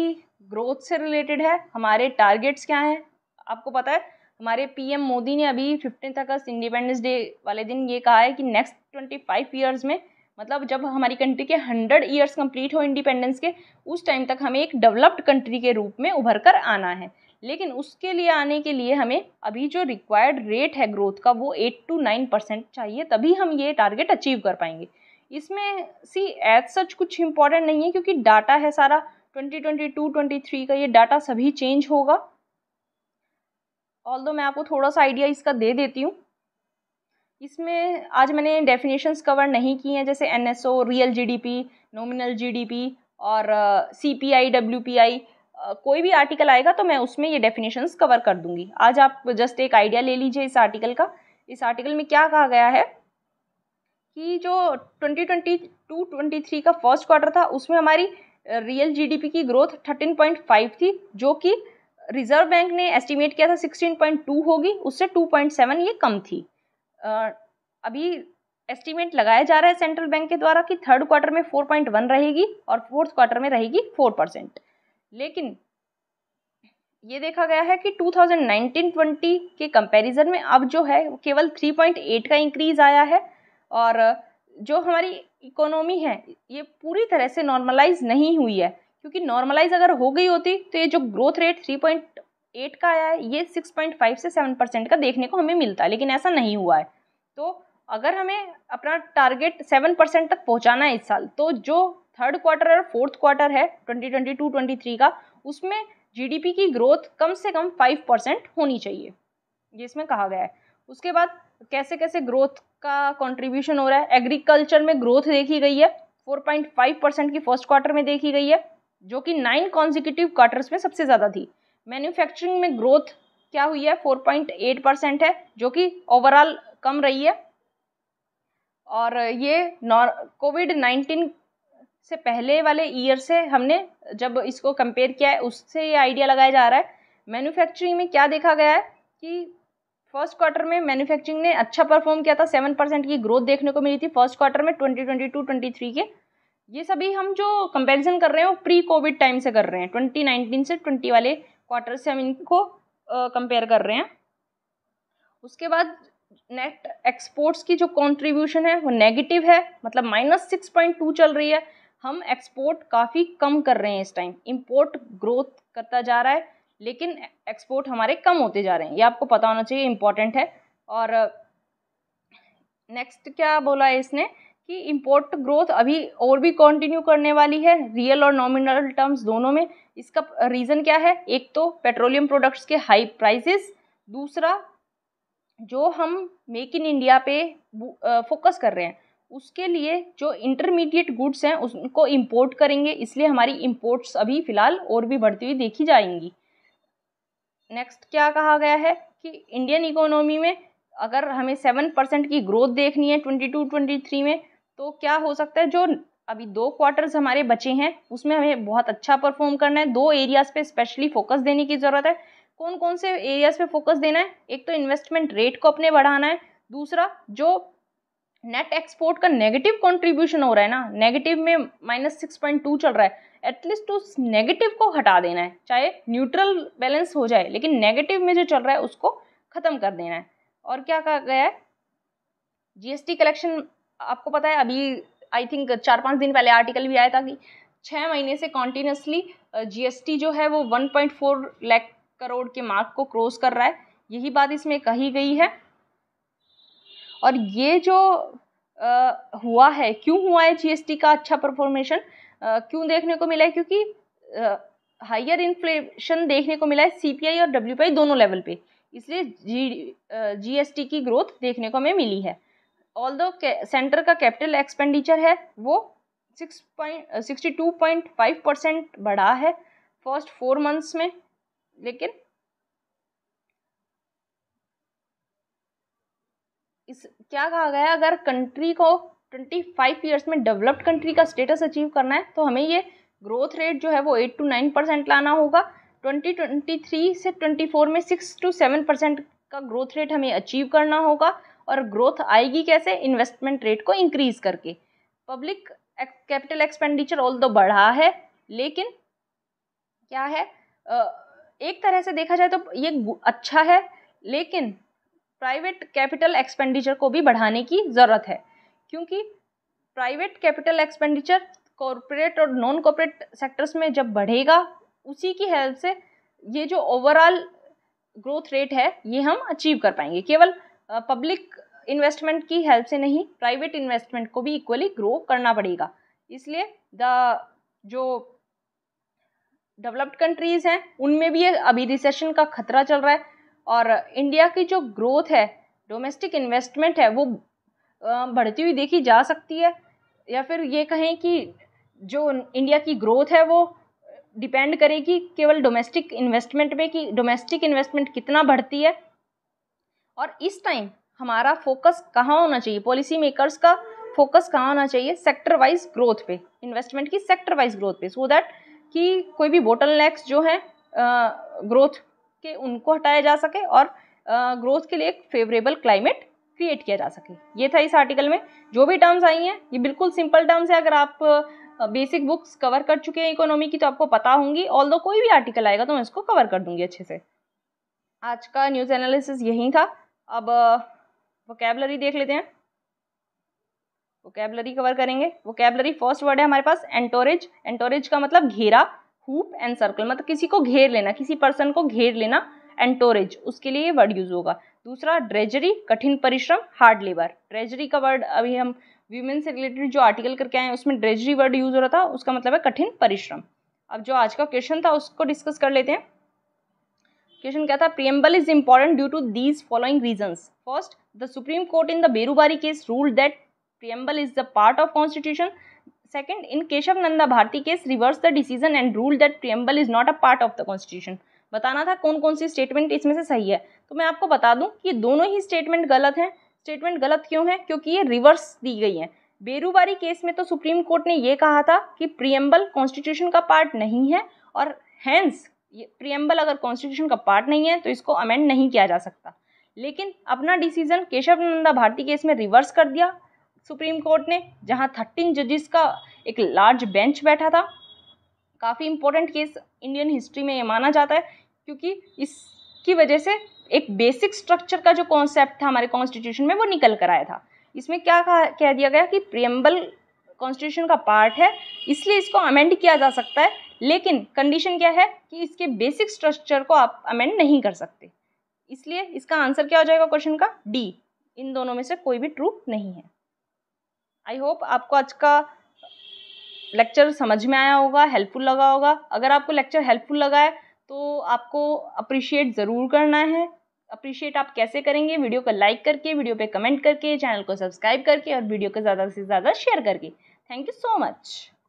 ग्रोथ से रिलेटेड है हमारे टारगेट्स क्या हैं आपको पता है हमारे पीएम मोदी ने अभी फिफ्टीन अगस्त इंडिपेंडेंस डे वाले दिन ये कहा है कि नेक्स्ट ट्वेंटी फाइव ईयर्स में मतलब जब हमारी कंट्री के हंड्रेड ईयर्स कंप्लीट हो इंडिपेंडेंस के उस टाइम तक हमें एक डेवलप्ड कंट्री के रूप में उभर कर आना है लेकिन उसके लिए आने के लिए हमें अभी जो रिक्वायर्ड रेट है ग्रोथ का वो एट टू नाइन परसेंट चाहिए तभी हम ये टारगेट अचीव कर पाएंगे इसमें सी एज सच कुछ इम्पॉर्टेंट नहीं है क्योंकि डाटा है सारा 2022 23 का ये डाटा सभी चेंज होगा ऑल मैं आपको थोड़ा सा आइडिया इसका दे देती हूँ इसमें आज मैंने डेफिनेशंस कवर नहीं की हैं जैसे NSO real GDP nominal GDP और सी पी आई कोई भी आर्टिकल आएगा तो मैं उसमें ये डेफिनेशंस कवर कर दूंगी आज आप जस्ट एक आइडिया ले लीजिए इस आर्टिकल का इस आर्टिकल में क्या कहा गया है कि जो 2022-23 का फर्स्ट क्वार्टर था उसमें हमारी रियल जीडीपी की ग्रोथ 13.5 थी जो कि रिजर्व बैंक ने एस्टिमेट किया था 16.2 होगी उससे 2.7 ये कम थी अभी एस्टिमेट लगाया जा रहा है सेंट्रल बैंक के द्वारा कि थर्ड क्वार्टर में 4.1 रहेगी और फोर्थ क्वार्टर में रहेगी 4 परसेंट लेकिन ये देखा गया है कि 2019-20 के कंपैरिजन में अब जो है केवल 3.8 का इंक्रीज आया है और जो हमारी इकोनॉमी है ये पूरी तरह से नॉर्मलाइज नहीं हुई है क्योंकि नॉर्मलाइज अगर हो गई होती तो ये जो growth rate three point eight का आया है ये सिक्स पॉइंट फाइव से सेवन परसेंट का देखने को हमें मिलता है लेकिन ऐसा नहीं हुआ है तो अगर हमें अपना टारगेट सेवन परसेंट तक पहुंचाना है इस साल तो जो थर्ड क्वार्टर और फोर्थ क्वार्टर है twenty twenty two twenty three का उसमें जीडीपी की ग्रोथ कम से कम फाइव परसेंट होनी चाहिए ये इसमें कहा गया है उसके बाद कैसे कैसे ग्रोथ का कंट्रीब्यूशन हो रहा है एग्रीकल्चर में ग्रोथ देखी गई है 4.5 परसेंट की फर्स्ट क्वार्टर में देखी गई है जो कि नाइन कॉन्जिक्यूटिव क्वार्टर्स में सबसे ज़्यादा थी मैन्युफैक्चरिंग में ग्रोथ क्या हुई है 4.8 परसेंट है जो कि ओवरऑल कम रही है और ये कोविड नाइन्टीन से पहले वाले ईयर से हमने जब इसको कंपेयर किया है उससे ये आइडिया लगाया जा रहा है मैन्युफैक्चरिंग में क्या देखा गया है कि फर्स्ट क्वार्टर में मैन्युफैक्चरिंग ने अच्छा परफॉर्म किया था सेवन परसेंट की ग्रोथ देखने को मिली थी फर्स्ट क्वार्टर में twenty twenty two twenty three के ये सभी हम जो कंपैरिजन कर रहे हैं वो प्री कोविड टाइम से कर रहे हैं ट्वेंटी नाइनटीन से ट्वेंटी वाले क्वार्टर से हम इनको कंपेयर कर रहे हैं उसके बाद नेट एक्सपोर्ट्स की जो कॉन्ट्रीब्यूशन है वो नेगेटिव है मतलब माइनस सिक्स पॉइंट टू चल रही है हम एक्सपोर्ट काफ़ी कम कर रहे हैं इस टाइम इम्पोर्ट ग्रोथ करता जा रहा है लेकिन एक्सपोर्ट हमारे कम होते जा रहे हैं ये आपको पता होना चाहिए इम्पोर्टेंट है और नेक्स्ट क्या बोला है इसने कि इम्पोर्ट ग्रोथ अभी और भी कंटिन्यू करने वाली है रियल और नॉमिनल टर्म्स दोनों में इसका रीज़न क्या है एक तो पेट्रोलियम प्रोडक्ट्स के हाई प्राइसेस दूसरा जो हम मेक इन इंडिया पे फोकस कर रहे हैं उसके लिए जो इंटरमीडिएट गुड्स हैं उनको इम्पोर्ट करेंगे इसलिए हमारी इम्पोर्ट्स अभी फ़िलहाल और भी बढ़ती हुई देखी जाएंगी नेक्स्ट क्या कहा गया है कि इंडियन इकोनॉमी में अगर हमें सेवन परसेंट की ग्रोथ देखनी है ट्वेंटी टू ट्वेंटी थ्री में तो क्या हो सकता है जो अभी दो क्वार्टर्स हमारे बचे हैं उसमें हमें बहुत अच्छा परफॉर्म करना है दो एरियाज़ पे स्पेशली फोकस देने की ज़रूरत है कौन कौन से एरियाज़ पे फोकस देना है एक तो इन्वेस्टमेंट रेट को अपने बढ़ाना है दूसरा जो नेट एक्सपोर्ट का नेगेटिव कंट्रीब्यूशन हो रहा है ना नेगेटिव में माइनस सिक्स पॉइंट टू चल रहा है एटलीस्ट उस नेगेटिव को हटा देना है चाहे न्यूट्रल बैलेंस हो जाए लेकिन नेगेटिव में जो चल रहा है उसको ख़त्म कर देना है और क्या कहा गया है जीएसटी कलेक्शन आपको पता है अभी आई थिंक चार पाँच दिन पहले आर्टिकल भी आया था कि छः महीने से कॉन्टीन्यूसली जीएसटी जो है वो फोर लाख करोड़ के मार्क को क्रॉस कर रहा है यही बात इसमें कही गई है और ये जो आ, हुआ है क्यों हुआ है जीएसटी का अच्छा परफॉर्मेशन क्यों देखने को मिला है क्योंकि हायर इन्फ्लेशन देखने को मिला है सीपीआई और डब्ल्यू दोनों लेवल पे इसलिए जी जी की ग्रोथ देखने को हमें मिली है ऑल दो सेंटर का कैपिटल एक्सपेंडिचर है वो six point sixty two point five percent बढ़ा है फर्स्ट फोर मंथ्स में लेकिन क्या कहा गया है अगर कंट्री को ट्वेंटी फाइव ईयर्स में डेवलप्ड कंट्री का स्टेटस अचीव करना है तो हमें ये ग्रोथ रेट जो है वो एट टू नाइन परसेंट लाना होगा ट्वेंटी ट्वेंटी थ्री से ट्वेंटी फोर में सिक्स टू सेवन परसेंट का ग्रोथ रेट हमें अचीव करना होगा और ग्रोथ आएगी कैसे इन्वेस्टमेंट रेट को इंक्रीज करके पब्लिक कैपिटल एक्सपेंडिचर ऑल दो बढ़ा है लेकिन क्या है एक तरह से देखा जाए तो ये अच्छा है लेकिन प्राइवेट कैपिटल एक्सपेंडिचर को भी बढ़ाने की ज़रूरत है क्योंकि प्राइवेट कैपिटल एक्सपेंडिचर कॉरपोरेट और नॉन कॉरपोरेट सेक्टर्स में जब बढ़ेगा उसी की हेल्प से ये जो ओवरऑल ग्रोथ रेट है ये हम अचीव कर पाएंगे केवल पब्लिक इन्वेस्टमेंट की हेल्प से नहीं प्राइवेट इन्वेस्टमेंट को भी इक्वली ग्रो करना पड़ेगा इसलिए द जो डेवलप्ड कंट्रीज़ हैं उनमें भी ये अभी रिसेशन का खतरा चल रहा है और इंडिया की जो ग्रोथ है डोमेस्टिक इन्वेस्टमेंट है वो बढ़ती हुई देखी जा सकती है या फिर ये कहें कि जो इंडिया की ग्रोथ है वो डिपेंड करेगी केवल डोमेस्टिक इन्वेस्टमेंट पे कि डोमेस्टिक इन्वेस्टमेंट कितना बढ़ती है और इस टाइम हमारा फोकस कहाँ होना चाहिए पॉलिसी मेकर्स का फोकस कहाँ होना चाहिए सेक्टर वाइज ग्रोथ पे इन्वेस्टमेंट की सेक्टर वाइज ग्रोथ पे सो so दैट कि कोई भी बोटल जो है ग्रोथ के उनको हटाया जा सके और ग्रोथ के लिए एक फेवरेबल क्लाइमेट क्रिएट किया जा सके ये था इस आर्टिकल में जो भी टर्म्स आई हैं ये बिल्कुल सिंपल टर्म्स है अगर आप बेसिक बुक्स कवर कर चुके हैं इकोनॉमी की तो आपको पता होंगी ऑल दो कोई भी आर्टिकल आएगा तो मैं इसको कवर कर दूंगी अच्छे से आज का न्यूज़ एनालिसिस यही था अब वोकेबलरी देख लेते हैं वोकेबलरी कवर करेंगे वोकेबलरी फर्स्ट वर्ड है हमारे पास एंटोरेज एंटोरेज का मतलब घेरा हुप एंड सर्कल मतलब किसी को घेर लेना किसी पर्सन को घेर लेना एंटोरेज उसके लिए वर्ड यूज होगा दूसरा ड्रेजरी कठिन परिश्रम हार्ड लेबर ड्रेजरी का वर्ड अभी हम व्यूमेन से रिलेटेड जो आर्टिकल करके आए उसमें ड्रेजरी वर्ड यूज हो रहा था उसका मतलब है कठिन परिश्रम अब जो आज का क्वेश्चन था उसको डिस्कस कर लेते हैं क्वेश्चन क्या था preamble is important due to these following reason first the supreme court in the Berubari case rule that preamble is the part of constitution second in Keshav Nanda Bharati case reverse the decision and rule that preamble is not a part of the constitution बताना था कौन कौन सी statement इसमें से सही है तो मैं आपको बता दूं कि दोनों ही स्टेटमेंट गलत हैं स्टेटमेंट गलत क्यों है क्योंकि ये रिवर्स दी गई है बेरूबारी केस में तो सुप्रीम कोर्ट ने यह कहा था कि प्रियम्बल कॉन्स्टिट्यूशन का पार्ट नहीं है और हैंस प्रियम्बल अगर कॉन्स्टिट्यूशन का पार्ट नहीं है तो इसको अमेंड नहीं किया जा सकता लेकिन अपना डिसीजन केशव नंदा भारती केस में रिवर्स कर दिया सुप्रीम कोर्ट ने जहां थर्टीन जजेस का एक लार्ज बेंच बैठा था काफ़ी इम्पोर्टेंट केस इंडियन हिस्ट्री में ये माना जाता है क्योंकि इसकी वजह से एक बेसिक स्ट्रक्चर का जो कॉन्सेप्ट था हमारे कॉन्स्टिट्यूशन में वो निकल कर आया था इसमें क्या कहा कह दिया गया कि प्रियम्बल कॉन्स्टिट्यूशन का पार्ट है इसलिए इसको अमेंड किया जा सकता है लेकिन कंडीशन क्या है कि इसके बेसिक स्ट्रक्चर को आप अमेंड नहीं कर सकते इसलिए इसका आंसर क्या हो जाएगा क्वेश्चन का डी इन दोनों में से कोई भी ट्रू नहीं है आई होप आपको आज का लेक्चर समझ में आया होगा हेल्पफुल लगा होगा अगर आपको लेक्चर हेल्पफुल लगा है तो आपको अप्रिशिएट ज़रूर करना है अप्रिशिएट आप कैसे करेंगे वीडियो को लाइक करके वीडियो पे कमेंट करके चैनल को सब्सक्राइब करके और वीडियो को ज़्यादा से ज़्यादा शेयर करके थैंक यू सो मच